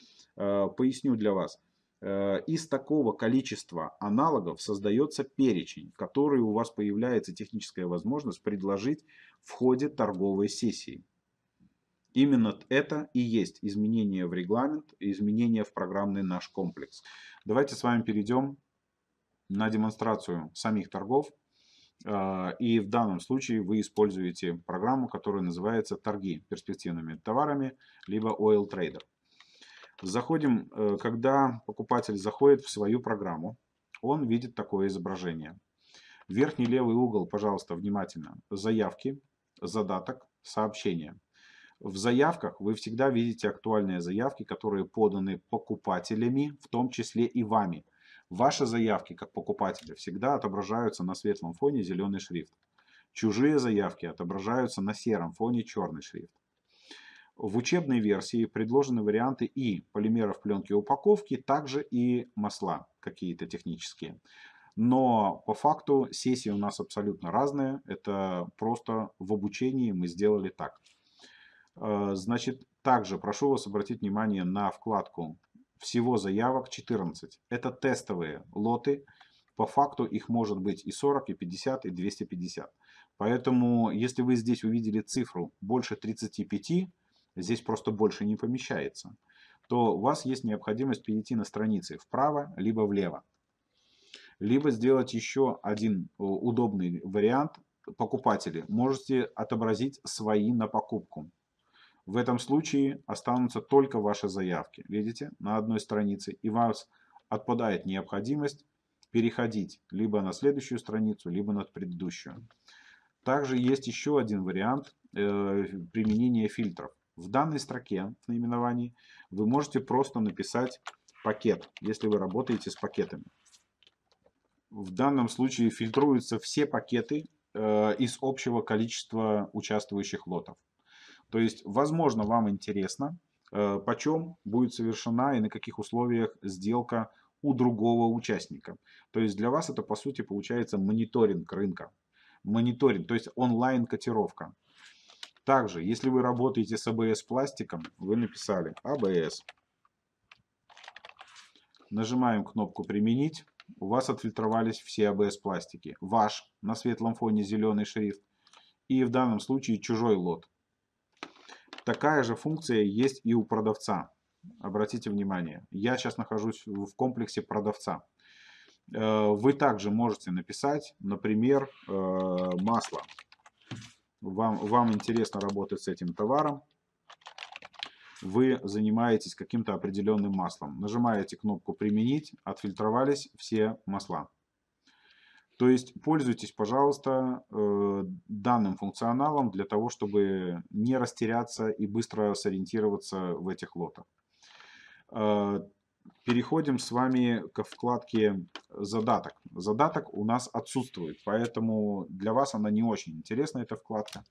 Э, поясню для вас. Э, из такого количества аналогов создается перечень, который у вас появляется техническая возможность предложить в ходе торговой сессии. Именно это и есть изменение в регламент, изменение в программный наш комплекс. Давайте с вами перейдем на демонстрацию самих торгов. Э, и в данном случае вы используете программу, которая называется «Торги перспективными товарами» либо «Oil Trader». Заходим, э, когда покупатель заходит в свою программу, он видит такое изображение. Верхний левый угол, пожалуйста, внимательно. Заявки, задаток, сообщение. В заявках вы всегда видите актуальные заявки, которые поданы покупателями, в том числе и вами. Ваши заявки, как покупателя, всегда отображаются на светлом фоне зеленый шрифт. Чужие заявки отображаются на сером фоне черный шрифт. В учебной версии предложены варианты и полимеров пленки упаковки, также и масла какие-то технические. Но по факту сессии у нас абсолютно разные. Это просто в обучении мы сделали так. Э, значит, также прошу вас обратить внимание на вкладку всего заявок 14. Это тестовые лоты. По факту их может быть и 40, и 50, и 250. Поэтому, если вы здесь увидели цифру больше 35, здесь просто больше не помещается, то у вас есть необходимость перейти на страницы вправо либо влево. Либо сделать еще один э, удобный вариант покупатели. Можете отобразить свои на покупку. В этом случае останутся только ваши заявки. Видите, на одной странице. И вас отпадает необходимость переходить либо на следующую страницу, либо на предыдущую. Также есть еще один вариант э, применения фильтров. В данной строке в наименовании вы можете просто написать пакет, если вы работаете с пакетами. В данном случае фильтруются все пакеты э, из общего количества участвующих лотов. То есть, возможно, вам интересно, э, почем будет совершена и на каких условиях сделка у другого участника. То есть для вас это, по сути, получается мониторинг рынка. Мониторинг, то есть онлайн-котировка. Также, если вы работаете с ABS пластиком, вы написали ABS. Нажимаем кнопку «Применить». У вас отфильтровались все ABS пластики. Ваш на светлом фоне зеленый шрифт и в данном случае чужой лот. Такая же функция есть и у продавца. Обратите внимание, я сейчас нахожусь в комплексе продавца. Э, вы также можете написать, например, э, масло вам, вам интересно работать с этим товаром, вы занимаетесь каким-то определенным маслом. Нажимаете кнопку «Применить», отфильтровались все масла. То есть пользуйтесь, пожалуйста, э, данным функционалом для того, чтобы не растеряться и быстро сориентироваться в этих лотах. Э, переходим с вами к вкладке «Задаток». Задаток у нас отсутствует, поэтому для вас она не очень интересна, эта вкладка.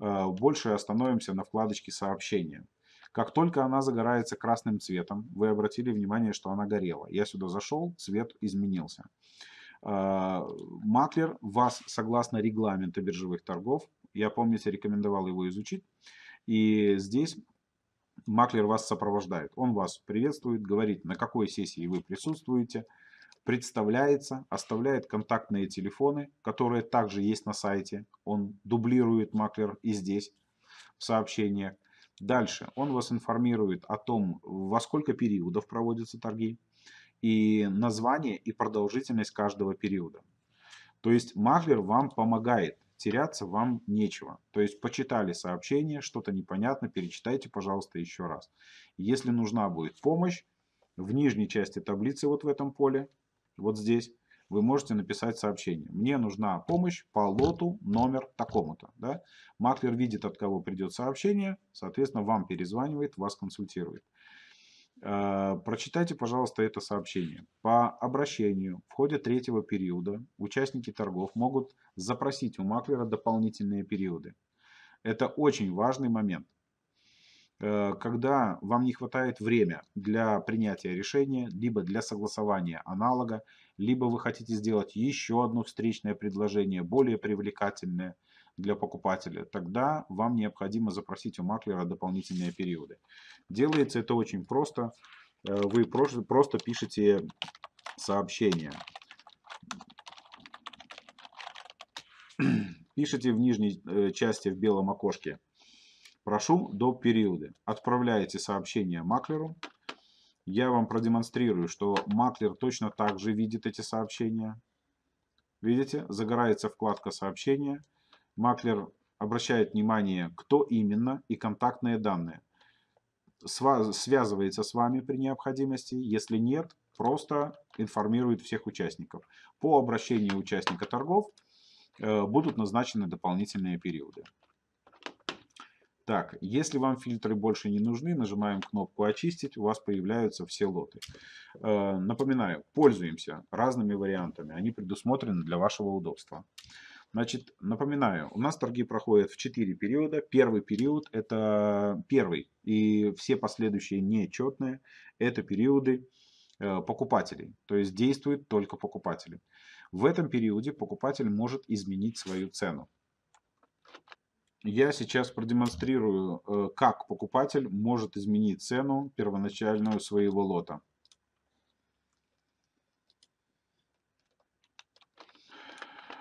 Э, больше остановимся на вкладочке «Сообщения». Как только она загорается красным цветом, вы обратили внимание, что она горела. Я сюда зашел, цвет изменился. Э, Маклер вас, согласно регламенту биржевых торгов, я, помните, рекомендовал его изучить, и здесь Маклер вас сопровождает. Он вас приветствует, говорит, на какой сессии вы присутствуете, представляется, оставляет контактные телефоны, которые также есть на сайте. Он дублирует маклер и здесь в сообщениях. Дальше он вас информирует о том, во сколько периодов проводятся торги, и название и продолжительность каждого периода. То есть маклер вам помогает теряться вам нечего. То есть почитали сообщение, что-то непонятно, перечитайте, пожалуйста, еще раз. Если нужна будет помощь, в нижней части таблицы, вот в этом поле, вот здесь, вы можете написать сообщение. Мне нужна помощь по лоту номер такому-то. Да? Маклер видит, от кого придет сообщение, соответственно, вам перезванивает, вас консультирует. Э, прочитайте, пожалуйста, это сообщение. По обращению в ходе третьего периода участники торгов могут запросить у маклера дополнительные периоды. Это очень важный момент. Э, когда вам не хватает время для принятия решения, либо для согласования аналога, либо вы хотите сделать еще одно встречное предложение, более привлекательное – для покупателя, тогда вам необходимо запросить у маклера дополнительные периоды. Делается это очень просто. Э, вы просто пишете сообщение. <clears throat> Пишите в нижней э, части в белом окошке «Прошу до периода». Отправляете сообщение маклеру. Я вам продемонстрирую, что маклер точно так же видит эти сообщения. Видите, загорается вкладка сообщения – Маклер обращает внимание, кто именно и контактные данные. Сва связывается с вами при необходимости. Если нет, просто информирует всех участников. По обращению участника торгов э, будут назначены дополнительные периоды. Так, если вам фильтры больше не нужны, нажимаем кнопку «Очистить», у вас появляются все лоты. Э, напоминаю, пользуемся разными вариантами, они предусмотрены для вашего удобства. Значит, напоминаю, у нас торги проходят в 4 периода. Первый период это первый и все последующие нечетные это периоды э, покупателей. То есть действуют только покупатели. В этом периоде покупатель может изменить свою цену. Я сейчас продемонстрирую, э, как покупатель может изменить цену первоначальную своего лота.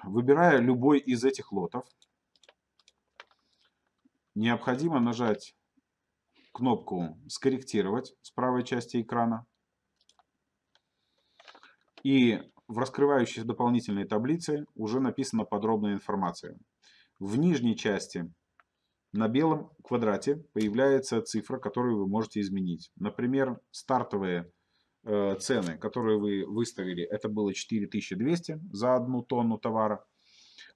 Выбирая любой из этих лотов, необходимо нажать кнопку «Скорректировать» с правой части экрана. И в раскрывающейся дополнительной таблице уже написана подробная информация. В нижней части на белом квадрате появляется цифра, которую вы можете изменить. Например, стартовые Э, цены, которые вы выставили, это было 4200 за одну тонну товара.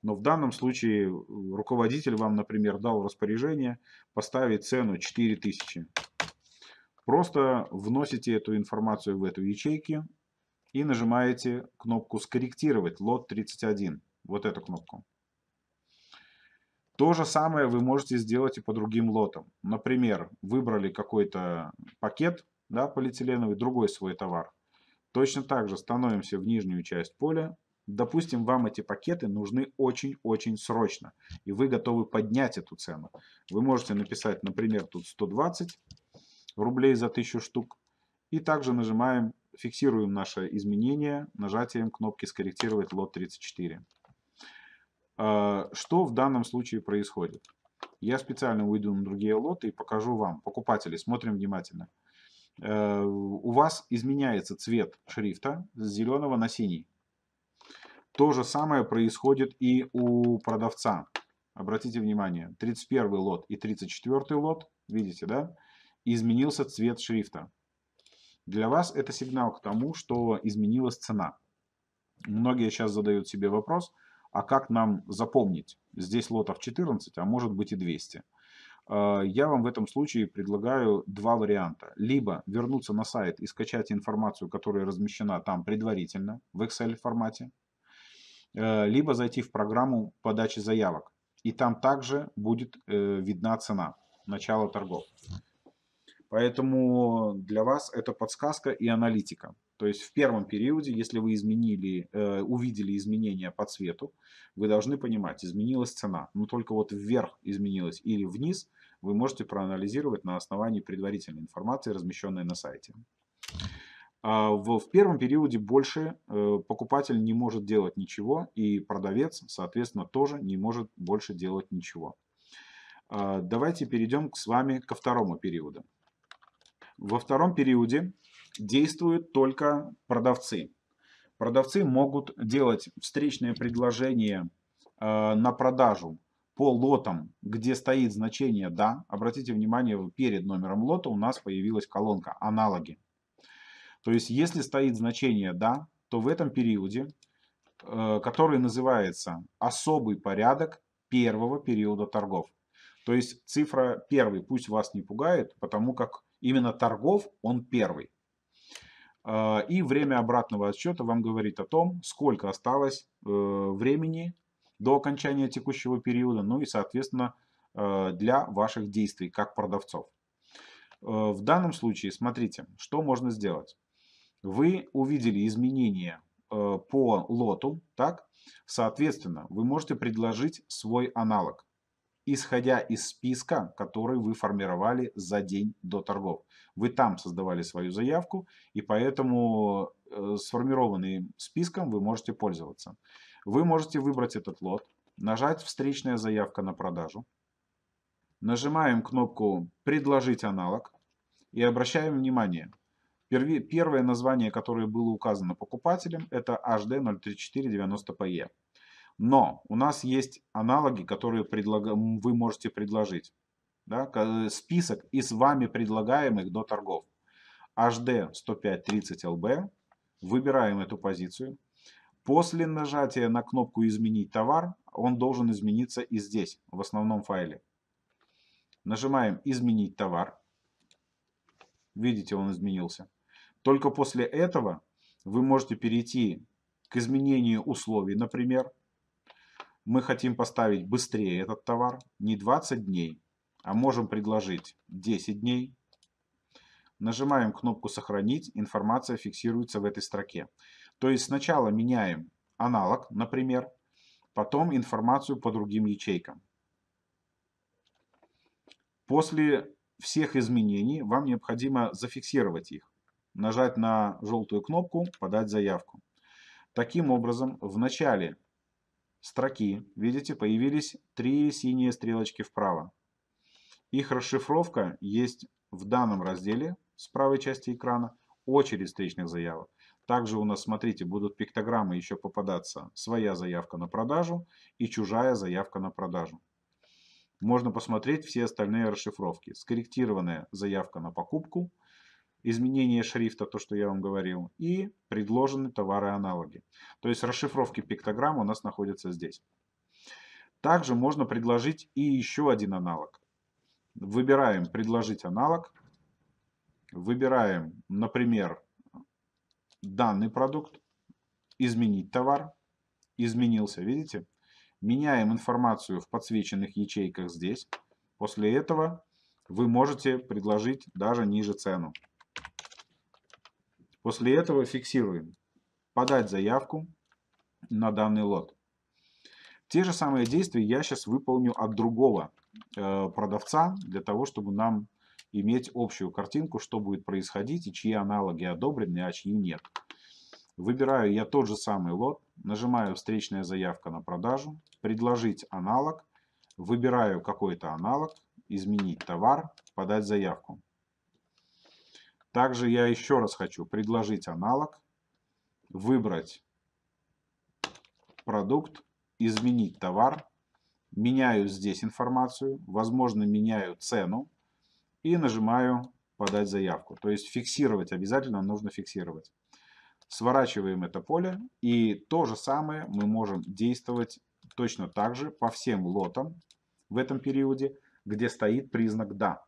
Но в данном случае э, руководитель вам, например, дал распоряжение поставить цену 4000. Просто вносите эту информацию в эту ячейку и нажимаете кнопку «Скорректировать лот 31». Вот эту кнопку. То же самое вы можете сделать и по другим лотам. Например, выбрали какой-то пакет, да, полиэтиленовый, другой свой товар. Точно так же становимся в нижнюю часть поля. Допустим, вам эти пакеты нужны очень-очень срочно, и вы готовы поднять эту цену. Вы можете написать, например, тут 120 рублей за 1000 штук. И также нажимаем, фиксируем наше изменение нажатием кнопки «Скорректировать лот 34». А, что в данном случае происходит? Я специально уйду на другие лоты и покажу вам. Покупатели, смотрим внимательно. Э, у вас изменяется цвет шрифта с зеленого на синий. То же самое происходит и у продавца. Обратите внимание, 31 лот и 34 лот, видите, да, изменился цвет шрифта. Для вас это сигнал к тому, что изменилась цена. Многие сейчас задают себе вопрос, а как нам запомнить? Здесь лотов 14, а может быть и 200. А, я вам в этом случае предлагаю два варианта. Либо вернуться на сайт и скачать информацию, которая размещена там предварительно в Excel формате, э, либо зайти в программу подачи заявок. И там также будет э, видна цена, начала торгов. Поэтому для вас это подсказка и аналитика. То есть в первом периоде, если вы изменили, э, увидели изменения по цвету, вы должны понимать, изменилась цена, но ну, только вот вверх изменилась или вниз, вы можете проанализировать на основании предварительной информации, размещенной на сайте. А в, в первом периоде больше э, покупатель не может делать ничего, и продавец, соответственно, тоже не может больше делать ничего. А, давайте перейдем с вами ко второму периоду. Во втором периоде действуют только продавцы. Продавцы могут делать встречное предложение э, на продажу по лотам, где стоит значение «да». Обратите внимание, перед номером лота у нас появилась колонка «Аналоги». То есть, если стоит значение «да», то в этом периоде, э, который называется «особый порядок первого периода торгов». То есть, цифра «первый» пусть вас не пугает, потому как именно торгов он первый. А, и время обратного отсчета вам говорит о том, сколько осталось э, времени до окончания текущего периода, ну и, соответственно, э, для ваших действий как продавцов. Э, в данном случае, смотрите, что можно сделать. Вы увидели изменения по лоту, так? Соответственно, вы можете предложить свой аналог исходя из списка, который вы формировали за день до торгов. Вы там создавали свою заявку, и поэтому э, сформированным списком вы можете пользоваться. Вы можете выбрать этот лот, нажать «Встречная заявка на продажу», нажимаем кнопку «Предложить аналог» и обращаем внимание. Первое название, которое было указано покупателем, это HD 03490PE. Но у нас есть аналоги, которые предлаг... вы можете предложить. Да? Список из вами предлагаемых до торгов. HD 105.30 LB. Выбираем эту позицию. После нажатия на кнопку «Изменить товар» он должен измениться и здесь, в основном файле. Нажимаем «Изменить товар». Видите, он изменился. Только после этого вы можете перейти к изменению условий, например, мы хотим поставить быстрее этот товар, не 20 дней, а можем предложить 10 дней. Нажимаем кнопку «Сохранить», информация фиксируется в этой строке. То есть сначала меняем аналог, например, потом информацию по другим ячейкам. После всех изменений вам необходимо зафиксировать их. Нажать на желтую кнопку «Подать заявку». Таким образом, в начале строки, видите, появились три синие стрелочки вправо. Их расшифровка есть в данном разделе с правой части экрана очередь встречных заявок. Также у нас, смотрите, будут пиктограммы еще попадаться. Своя заявка на продажу и чужая заявка на продажу. Можно посмотреть все остальные расшифровки. Скорректированная заявка на покупку, изменение шрифта, то, что я вам говорил, и предложены товары-аналоги. То есть расшифровки пиктограмм у нас находятся здесь. Также можно предложить и еще один аналог. Выбираем «Предложить аналог». Выбираем, например, данный продукт, изменить товар, изменился, видите? Меняем информацию в подсвеченных ячейках здесь. После этого вы можете предложить даже ниже цену. После этого фиксируем «Подать заявку на данный лот». Те же самые действия я сейчас выполню от другого э, продавца, для того, чтобы нам иметь общую картинку, что будет происходить и чьи аналоги одобрены, а чьи нет. Выбираю я тот же самый лот, нажимаю «Встречная заявка на продажу», «Предложить аналог», выбираю какой-то аналог, «Изменить товар», «Подать заявку». Также я еще раз хочу предложить аналог, выбрать продукт, изменить товар, меняю здесь информацию, возможно меняю цену и нажимаю подать заявку. То есть фиксировать обязательно нужно фиксировать. Сворачиваем это поле и то же самое мы можем действовать точно так же по всем лотам в этом периоде, где стоит признак «Да».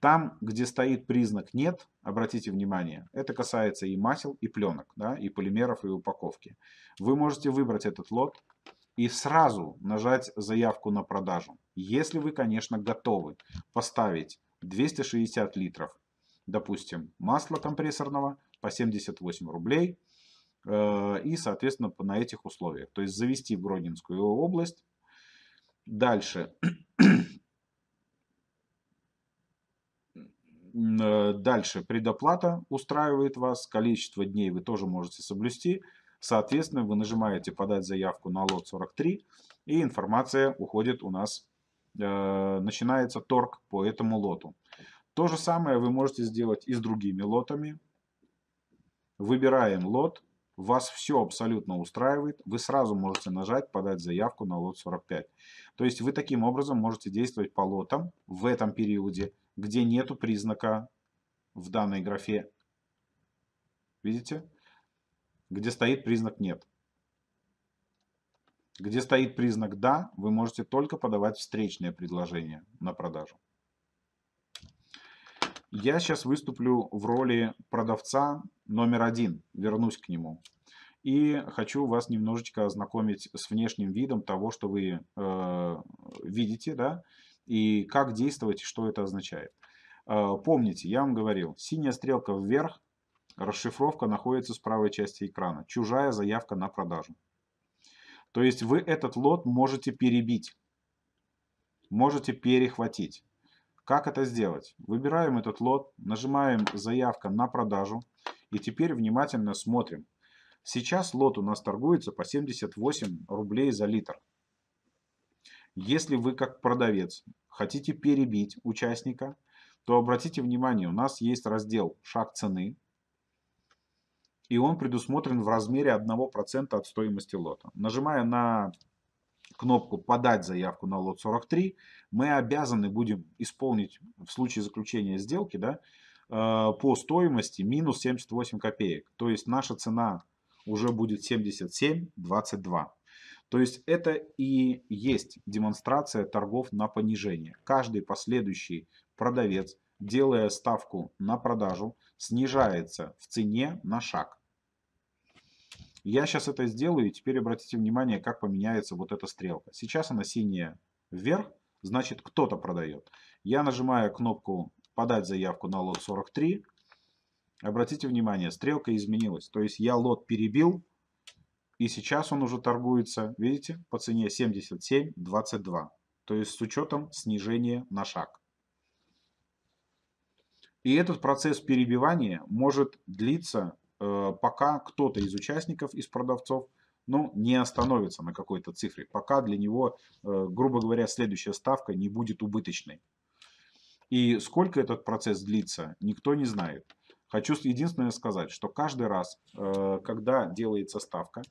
Там, где стоит признак «нет», обратите внимание, это касается и масел, и пленок, да, и полимеров, и упаковки. Вы можете выбрать этот лот и сразу нажать заявку на продажу. Если вы, конечно, готовы поставить 260 литров, допустим, масла компрессорного по 78 рублей, э, и, соответственно, на этих условиях. То есть завести в Гродинскую область. Дальше Э, дальше предоплата устраивает вас, количество дней вы тоже можете соблюсти. Соответственно, вы нажимаете «Подать заявку на лот 43» и информация уходит у нас, э, начинается торг по этому лоту. То же самое вы можете сделать и с другими лотами. Выбираем лот, вас все абсолютно устраивает, вы сразу можете нажать «Подать заявку на лот 45». То есть вы таким образом можете действовать по лотам в этом периоде где нету признака в данной графе. Видите? Где стоит признак «нет». Где стоит признак «да», вы можете только подавать встречное предложение на продажу. Я сейчас выступлю в роли продавца номер один, вернусь к нему. И хочу вас немножечко ознакомить с внешним видом того, что вы э, видите, да, и как действовать, и что это означает. А, помните, я вам говорил, синяя стрелка вверх, расшифровка находится с правой части экрана. Чужая заявка на продажу. То есть вы этот лот можете перебить, можете перехватить. Как это сделать? Выбираем этот лот, нажимаем «Заявка на продажу» и теперь внимательно смотрим. Сейчас лот у нас торгуется по 78 рублей за литр. Если вы как продавец хотите перебить участника, то обратите внимание, у нас есть раздел «Шаг цены», и он предусмотрен в размере 1% от стоимости лота. Нажимая на кнопку «Подать заявку на лот 43», мы обязаны будем исполнить в случае заключения сделки да, э, по стоимости минус 78 копеек. То есть наша цена уже будет 77,22. То есть это и есть демонстрация торгов на понижение. Каждый последующий продавец, делая ставку на продажу, снижается в цене на шаг. Я сейчас это сделаю, и теперь обратите внимание, как поменяется вот эта стрелка. Сейчас она синяя вверх, значит кто-то продает. Я нажимаю кнопку «Подать заявку на лот 43». Обратите внимание, стрелка изменилась. То есть я лот перебил, и сейчас он уже торгуется, видите, по цене 77,22. То есть с учетом снижения на шаг. И этот процесс перебивания может длиться, э, пока кто-то из участников, из продавцов, ну, не остановится на какой-то цифре, пока для него, э, грубо говоря, следующая ставка не будет убыточной. И сколько этот процесс длится, никто не знает. Хочу единственное сказать, что каждый раз, э, когда делается ставка,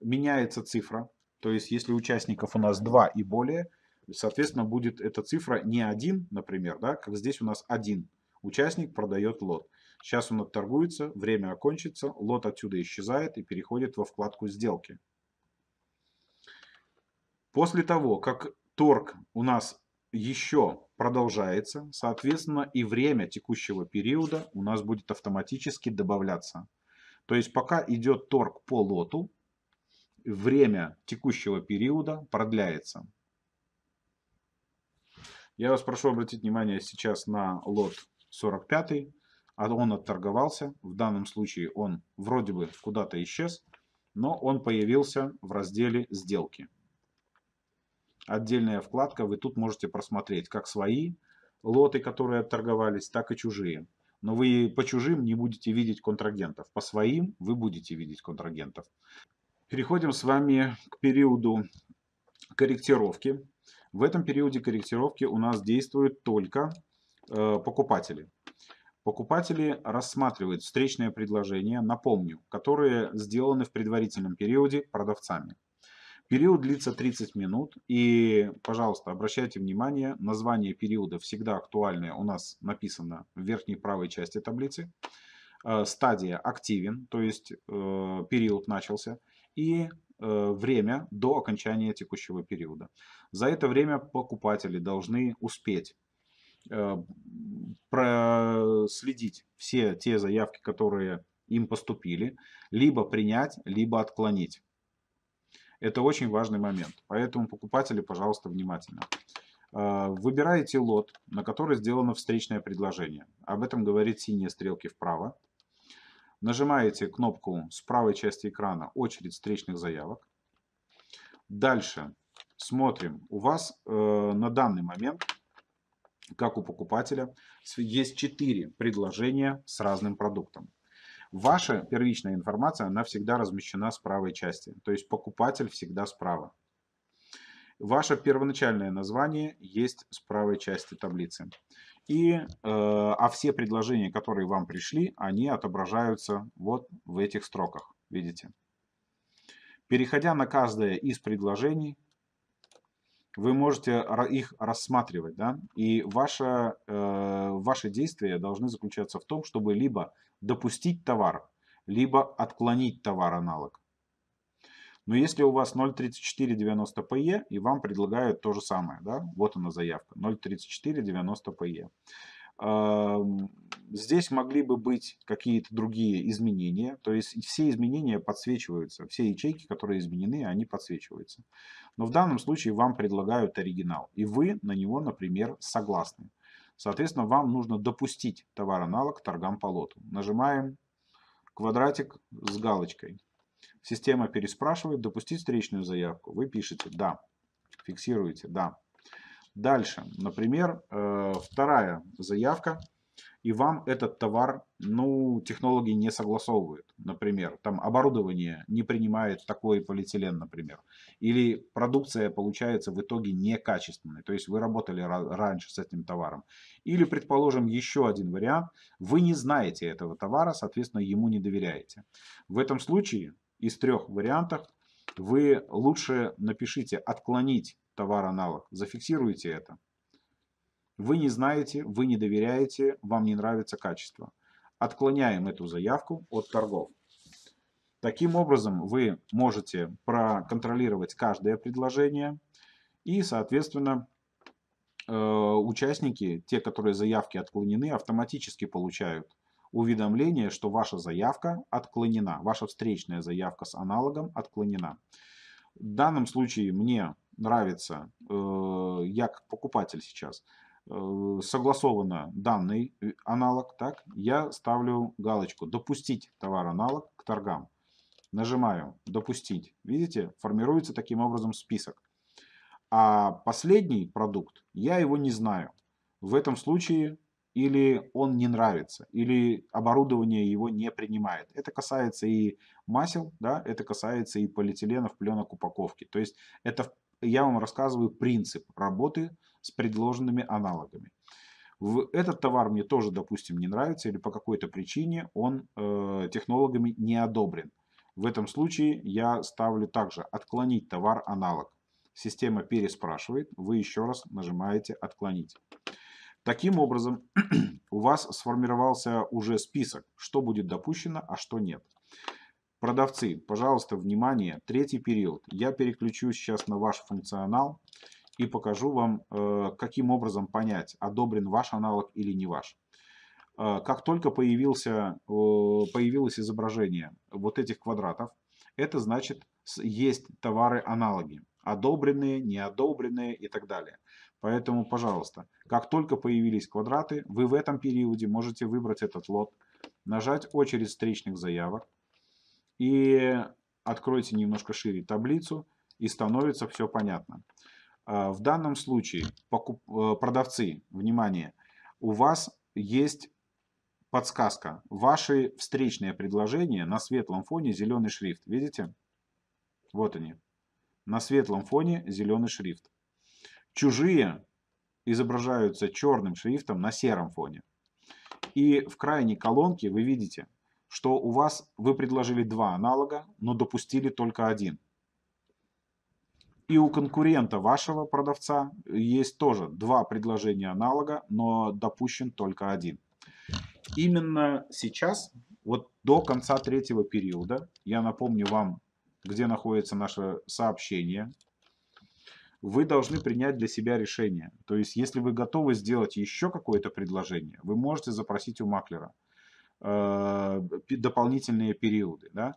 меняется цифра. То есть, если участников у нас 2 и более, соответственно, будет эта цифра не 1, например, да, как здесь у нас 1 участник продает лот. Сейчас он отторгуется, время окончится, лот отсюда исчезает и переходит во вкладку сделки. После того, как торг у нас еще продолжается, соответственно, и время текущего периода у нас будет автоматически добавляться. То есть пока идет торг по лоту, время текущего периода продляется. Я вас прошу обратить внимание сейчас на лот 45, а, он отторговался, в данном случае он вроде бы куда-то исчез, но он появился в разделе «Сделки» отдельная вкладка, вы тут можете просмотреть как свои лоты, которые отторговались, так и чужие. Но вы по чужим не будете видеть контрагентов, по своим вы будете видеть контрагентов. Переходим с вами к периоду корректировки. В этом периоде корректировки у нас действуют только э, покупатели. Покупатели рассматривают встречные предложения, напомню, которые сделаны в предварительном периоде продавцами. Период длится 30 минут и, пожалуйста, обращайте внимание, название периода всегда актуальное у нас написано в верхней правой части таблицы. Э, стадия активен, то есть э, период начался. И э, время до окончания текущего периода. За это время покупатели должны успеть проследить все те заявки, которые им поступили, либо принять, либо отклонить. Это очень важный момент. Поэтому покупатели, пожалуйста, внимательно. А, Выбираете лот, на который сделано встречное предложение. Об этом говорит синие стрелки вправо. Нажимаете кнопку с правой части экрана «Очередь встречных заявок». Дальше смотрим. У вас э, на данный момент, как у покупателя, есть 4 предложения с разным продуктом. Ваша первичная информация, она всегда размещена с правой части, то есть покупатель всегда справа. Ваше первоначальное название есть с правой части таблицы. И, э, а все предложения, которые вам пришли, они отображаются вот в этих строках, видите. Переходя на каждое из предложений, вы можете их рассматривать, да, и ваше, э, ваши действия должны заключаться в том, чтобы либо допустить товар, либо отклонить товар-аналог. Но если у вас 0.3490 PE и вам предлагают то же самое, да, вот она заявка, 0.3490 PE, Здесь могли бы быть какие-то другие изменения, то есть все изменения подсвечиваются, все ячейки, которые изменены, они подсвечиваются. Но в данном случае вам предлагают оригинал, и вы на него, например, согласны. Соответственно, вам нужно допустить товар-аналог к торгам по лоту. Нажимаем квадратик с галочкой. Система переспрашивает, допустить встречную заявку. Вы пишете «да», фиксируете «да». Дальше, например, э, вторая заявка, и вам этот товар, ну, технологии не согласовывают, например, там оборудование не принимает такой полиэтилен, например, или продукция получается в итоге некачественной, то есть вы работали раньше с этим товаром. Или, предположим, еще один вариант, вы не знаете этого товара, соответственно, ему не доверяете. В этом случае из трех вариантов вы лучше напишите «отклонить» товар-аналог. Зафиксируйте это. Вы не знаете, вы не доверяете, вам не нравится качество. Отклоняем эту заявку от торгов. Таким образом, вы можете проконтролировать каждое предложение и, соответственно, э, участники, те, которые заявки отклонены, автоматически получают уведомление, что ваша заявка отклонена, ваша встречная заявка с аналогом отклонена. В данном случае мне нравится, э, я как покупатель сейчас, э, согласовано данный э, аналог, так, я ставлю галочку «Допустить товар-аналог к торгам». Нажимаю «Допустить». Видите, формируется таким образом список. А последний продукт, я его не знаю. В этом случае или он не нравится, или оборудование его не принимает. Это касается и масел, да, это касается и полиэтиленов, пленок упаковки. То есть это я вам рассказываю принцип работы с предложенными аналогами. В этот товар мне тоже, допустим, не нравится или по какой-то причине он э, технологами не одобрен. В этом случае я ставлю также «Отклонить товар аналог». Система переспрашивает, вы еще раз нажимаете «Отклонить». Таким образом, <clears throat> у вас сформировался уже список, что будет допущено, а что нет. Продавцы, пожалуйста, внимание, третий период. Я переключусь сейчас на ваш функционал и покажу вам, э, каким образом понять, одобрен ваш аналог или не ваш. Э, как только появился, появилось изображение вот этих квадратов, это значит, есть товары-аналоги. Одобренные, неодобренные и так далее. Поэтому, пожалуйста, как только появились квадраты, вы в этом периоде можете выбрать этот лот, нажать очередь встречных заявок, и откройте немножко шире таблицу, и становится все понятно. А, в данном случае, покуп... Э, продавцы, внимание, у вас есть подсказка. Ваши встречные предложения на светлом фоне зеленый шрифт. Видите? Вот они. На светлом фоне зеленый шрифт. Чужие изображаются черным шрифтом на сером фоне. И в крайней колонке вы видите что у вас вы предложили два аналога, но допустили только один. И у конкурента вашего продавца есть тоже два предложения аналога, но допущен только один. Именно сейчас, вот до конца третьего периода, я напомню вам, где находится наше сообщение, вы должны принять для себя решение. То есть, если вы готовы сделать еще какое-то предложение, вы можете запросить у маклера. Э, дополнительные периоды. Да?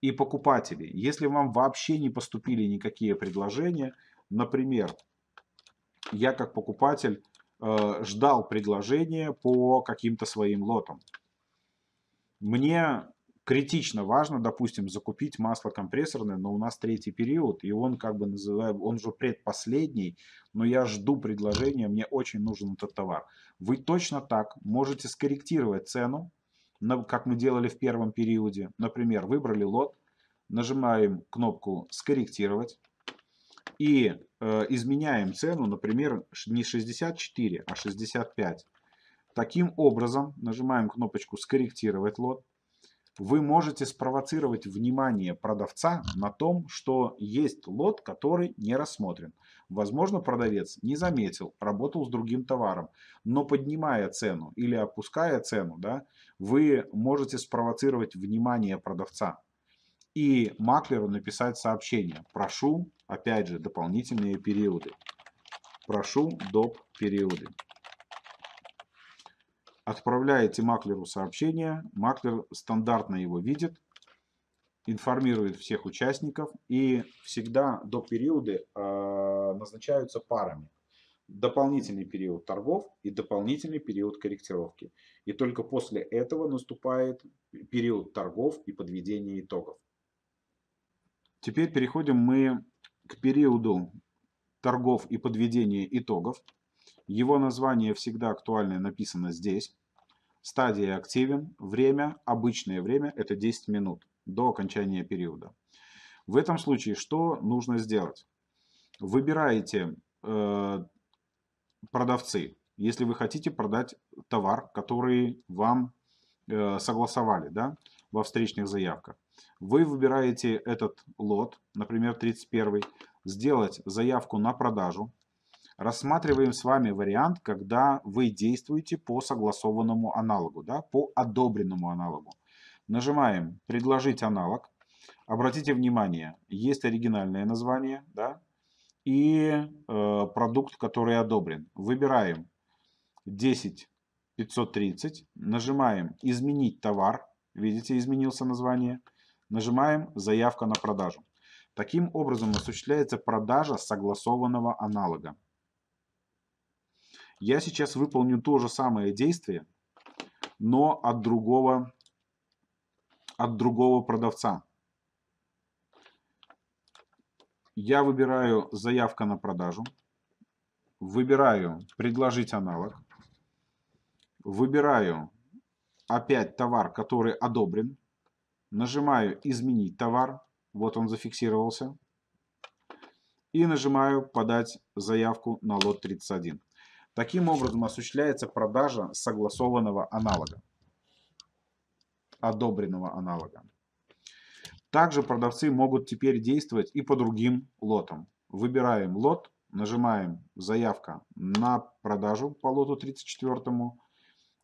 И покупатели, если вам вообще не поступили никакие предложения, например, я как покупатель э, ждал предложения по каким-то своим лотам. Мне критично важно, допустим, закупить масло компрессорное, но у нас третий период, и он как бы называем, он же предпоследний, но я жду предложения, мне очень нужен этот товар. Вы точно так можете скорректировать цену, как мы делали в первом периоде. Например, выбрали лот, нажимаем кнопку «Скорректировать» и э, изменяем цену, например, не 64, а 65. Таким образом, нажимаем кнопочку «Скорректировать лот», вы можете спровоцировать внимание продавца на том, что есть лот, который не рассмотрен. Возможно, продавец не заметил, работал с другим товаром, но поднимая цену или опуская цену, да, вы можете спровоцировать внимание продавца и маклеру написать сообщение. Прошу, опять же, дополнительные периоды. Прошу доп. периоды. Отправляете маклеру сообщение, маклер стандартно его видит, информирует всех участников и всегда до периода э, назначаются парами. Дополнительный период торгов и дополнительный период корректировки. И только после этого наступает период торгов и подведения итогов. Теперь переходим мы к периоду торгов и подведения итогов. Его название всегда актуальное написано здесь. Стадия активен. Время, обычное время, это 10 минут до окончания периода. В этом случае что нужно сделать? Выбираете э, продавцы, если вы хотите продать товар, который вам э, согласовали да, во встречных заявках. Вы выбираете этот лот, например, 31, сделать заявку на продажу, рассматриваем с вами вариант, когда вы действуете по согласованному аналогу, да, по одобренному аналогу. Нажимаем «Предложить аналог». Обратите внимание, есть оригинальное название да, и э, продукт, который одобрен. Выбираем 10 530, нажимаем «Изменить товар». Видите, изменился название. Нажимаем «Заявка на продажу». Таким образом осуществляется продажа согласованного аналога. Я сейчас выполню то же самое действие, но от другого, от другого продавца. Я выбираю заявка на продажу, выбираю предложить аналог, выбираю опять товар, который одобрен, нажимаю изменить товар, вот он зафиксировался, и нажимаю подать заявку на лот 31. Таким образом осуществляется продажа согласованного аналога, одобренного аналога. Также продавцы могут теперь действовать и по другим лотам. Выбираем лот, нажимаем заявка на продажу по лоту 34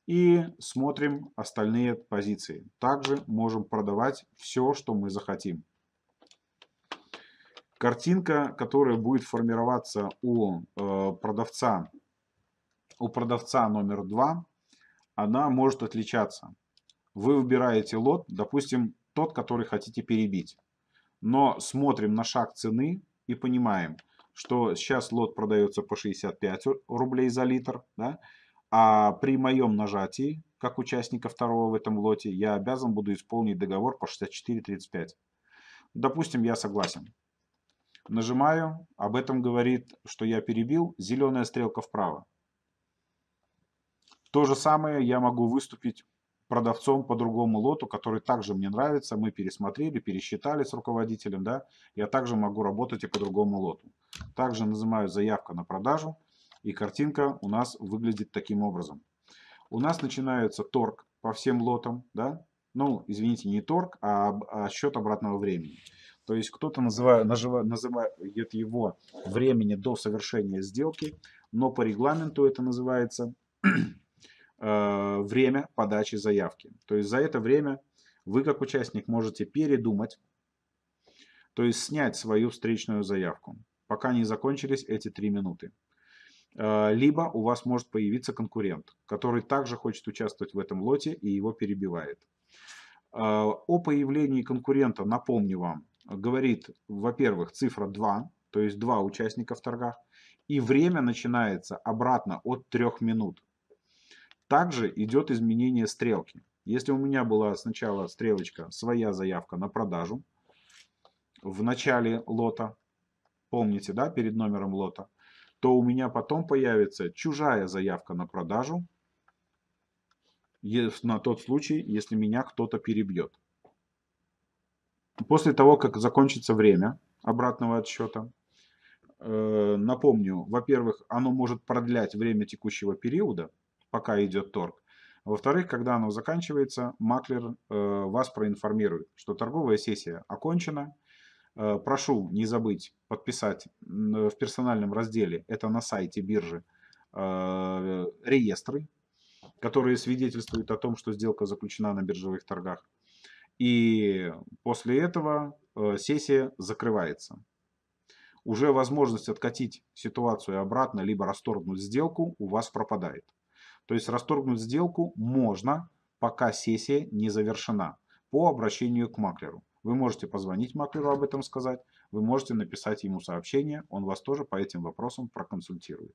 и смотрим остальные позиции. Также можем продавать все, что мы захотим. Картинка, которая будет формироваться у э, продавца у продавца номер 2, она может отличаться. Вы выбираете лот, допустим, тот, который хотите перебить. Но смотрим на шаг цены и понимаем, что сейчас лот продается по 65 рублей за литр, да? а при моем нажатии, как участника второго в этом лоте, я обязан буду исполнить договор по 64.35. Допустим, я согласен. Нажимаю, об этом говорит, что я перебил, зеленая стрелка вправо. То же самое я могу выступить продавцом по другому лоту, который также мне нравится, мы пересмотрели, пересчитали с руководителем, да, я также могу работать и по другому лоту. Также называю заявка на продажу, и картинка у нас выглядит таким образом. У нас начинается торг по всем лотам, да, ну, извините, не торг, а, а счет обратного времени. То есть кто-то называет, называет его времени до совершения сделки, но по регламенту это называется Э, время подачи заявки. То есть за это время вы как участник можете передумать, то есть снять свою встречную заявку, пока не закончились эти три минуты. Э, либо у вас может появиться конкурент, который также хочет участвовать в этом лоте и его перебивает. Э, о появлении конкурента, напомню вам, говорит, во-первых, цифра 2, то есть два участника в торгах, и время начинается обратно от трех минут. Также идет изменение стрелки. Если у меня была сначала стрелочка «Своя заявка на продажу» в начале лота, помните, да, перед номером лота, то у меня потом появится «Чужая заявка на продажу» на тот случай, если меня кто-то перебьет. После того, как закончится время обратного отсчета, э, напомню, во-первых, оно может продлять время текущего периода, пока идет торг. Во-вторых, когда оно заканчивается, маклер э, вас проинформирует, что торговая сессия окончена. Э, прошу не забыть подписать э, в персональном разделе, это на сайте биржи, э, реестры, которые свидетельствуют о том, что сделка заключена на биржевых торгах. И после этого э, сессия закрывается. Уже возможность откатить ситуацию обратно, либо расторгнуть сделку у вас пропадает. То есть расторгнуть сделку можно, пока сессия не завершена по обращению к маклеру. Вы можете позвонить маклеру об этом сказать, вы можете написать ему сообщение, он вас тоже по этим вопросам проконсультирует.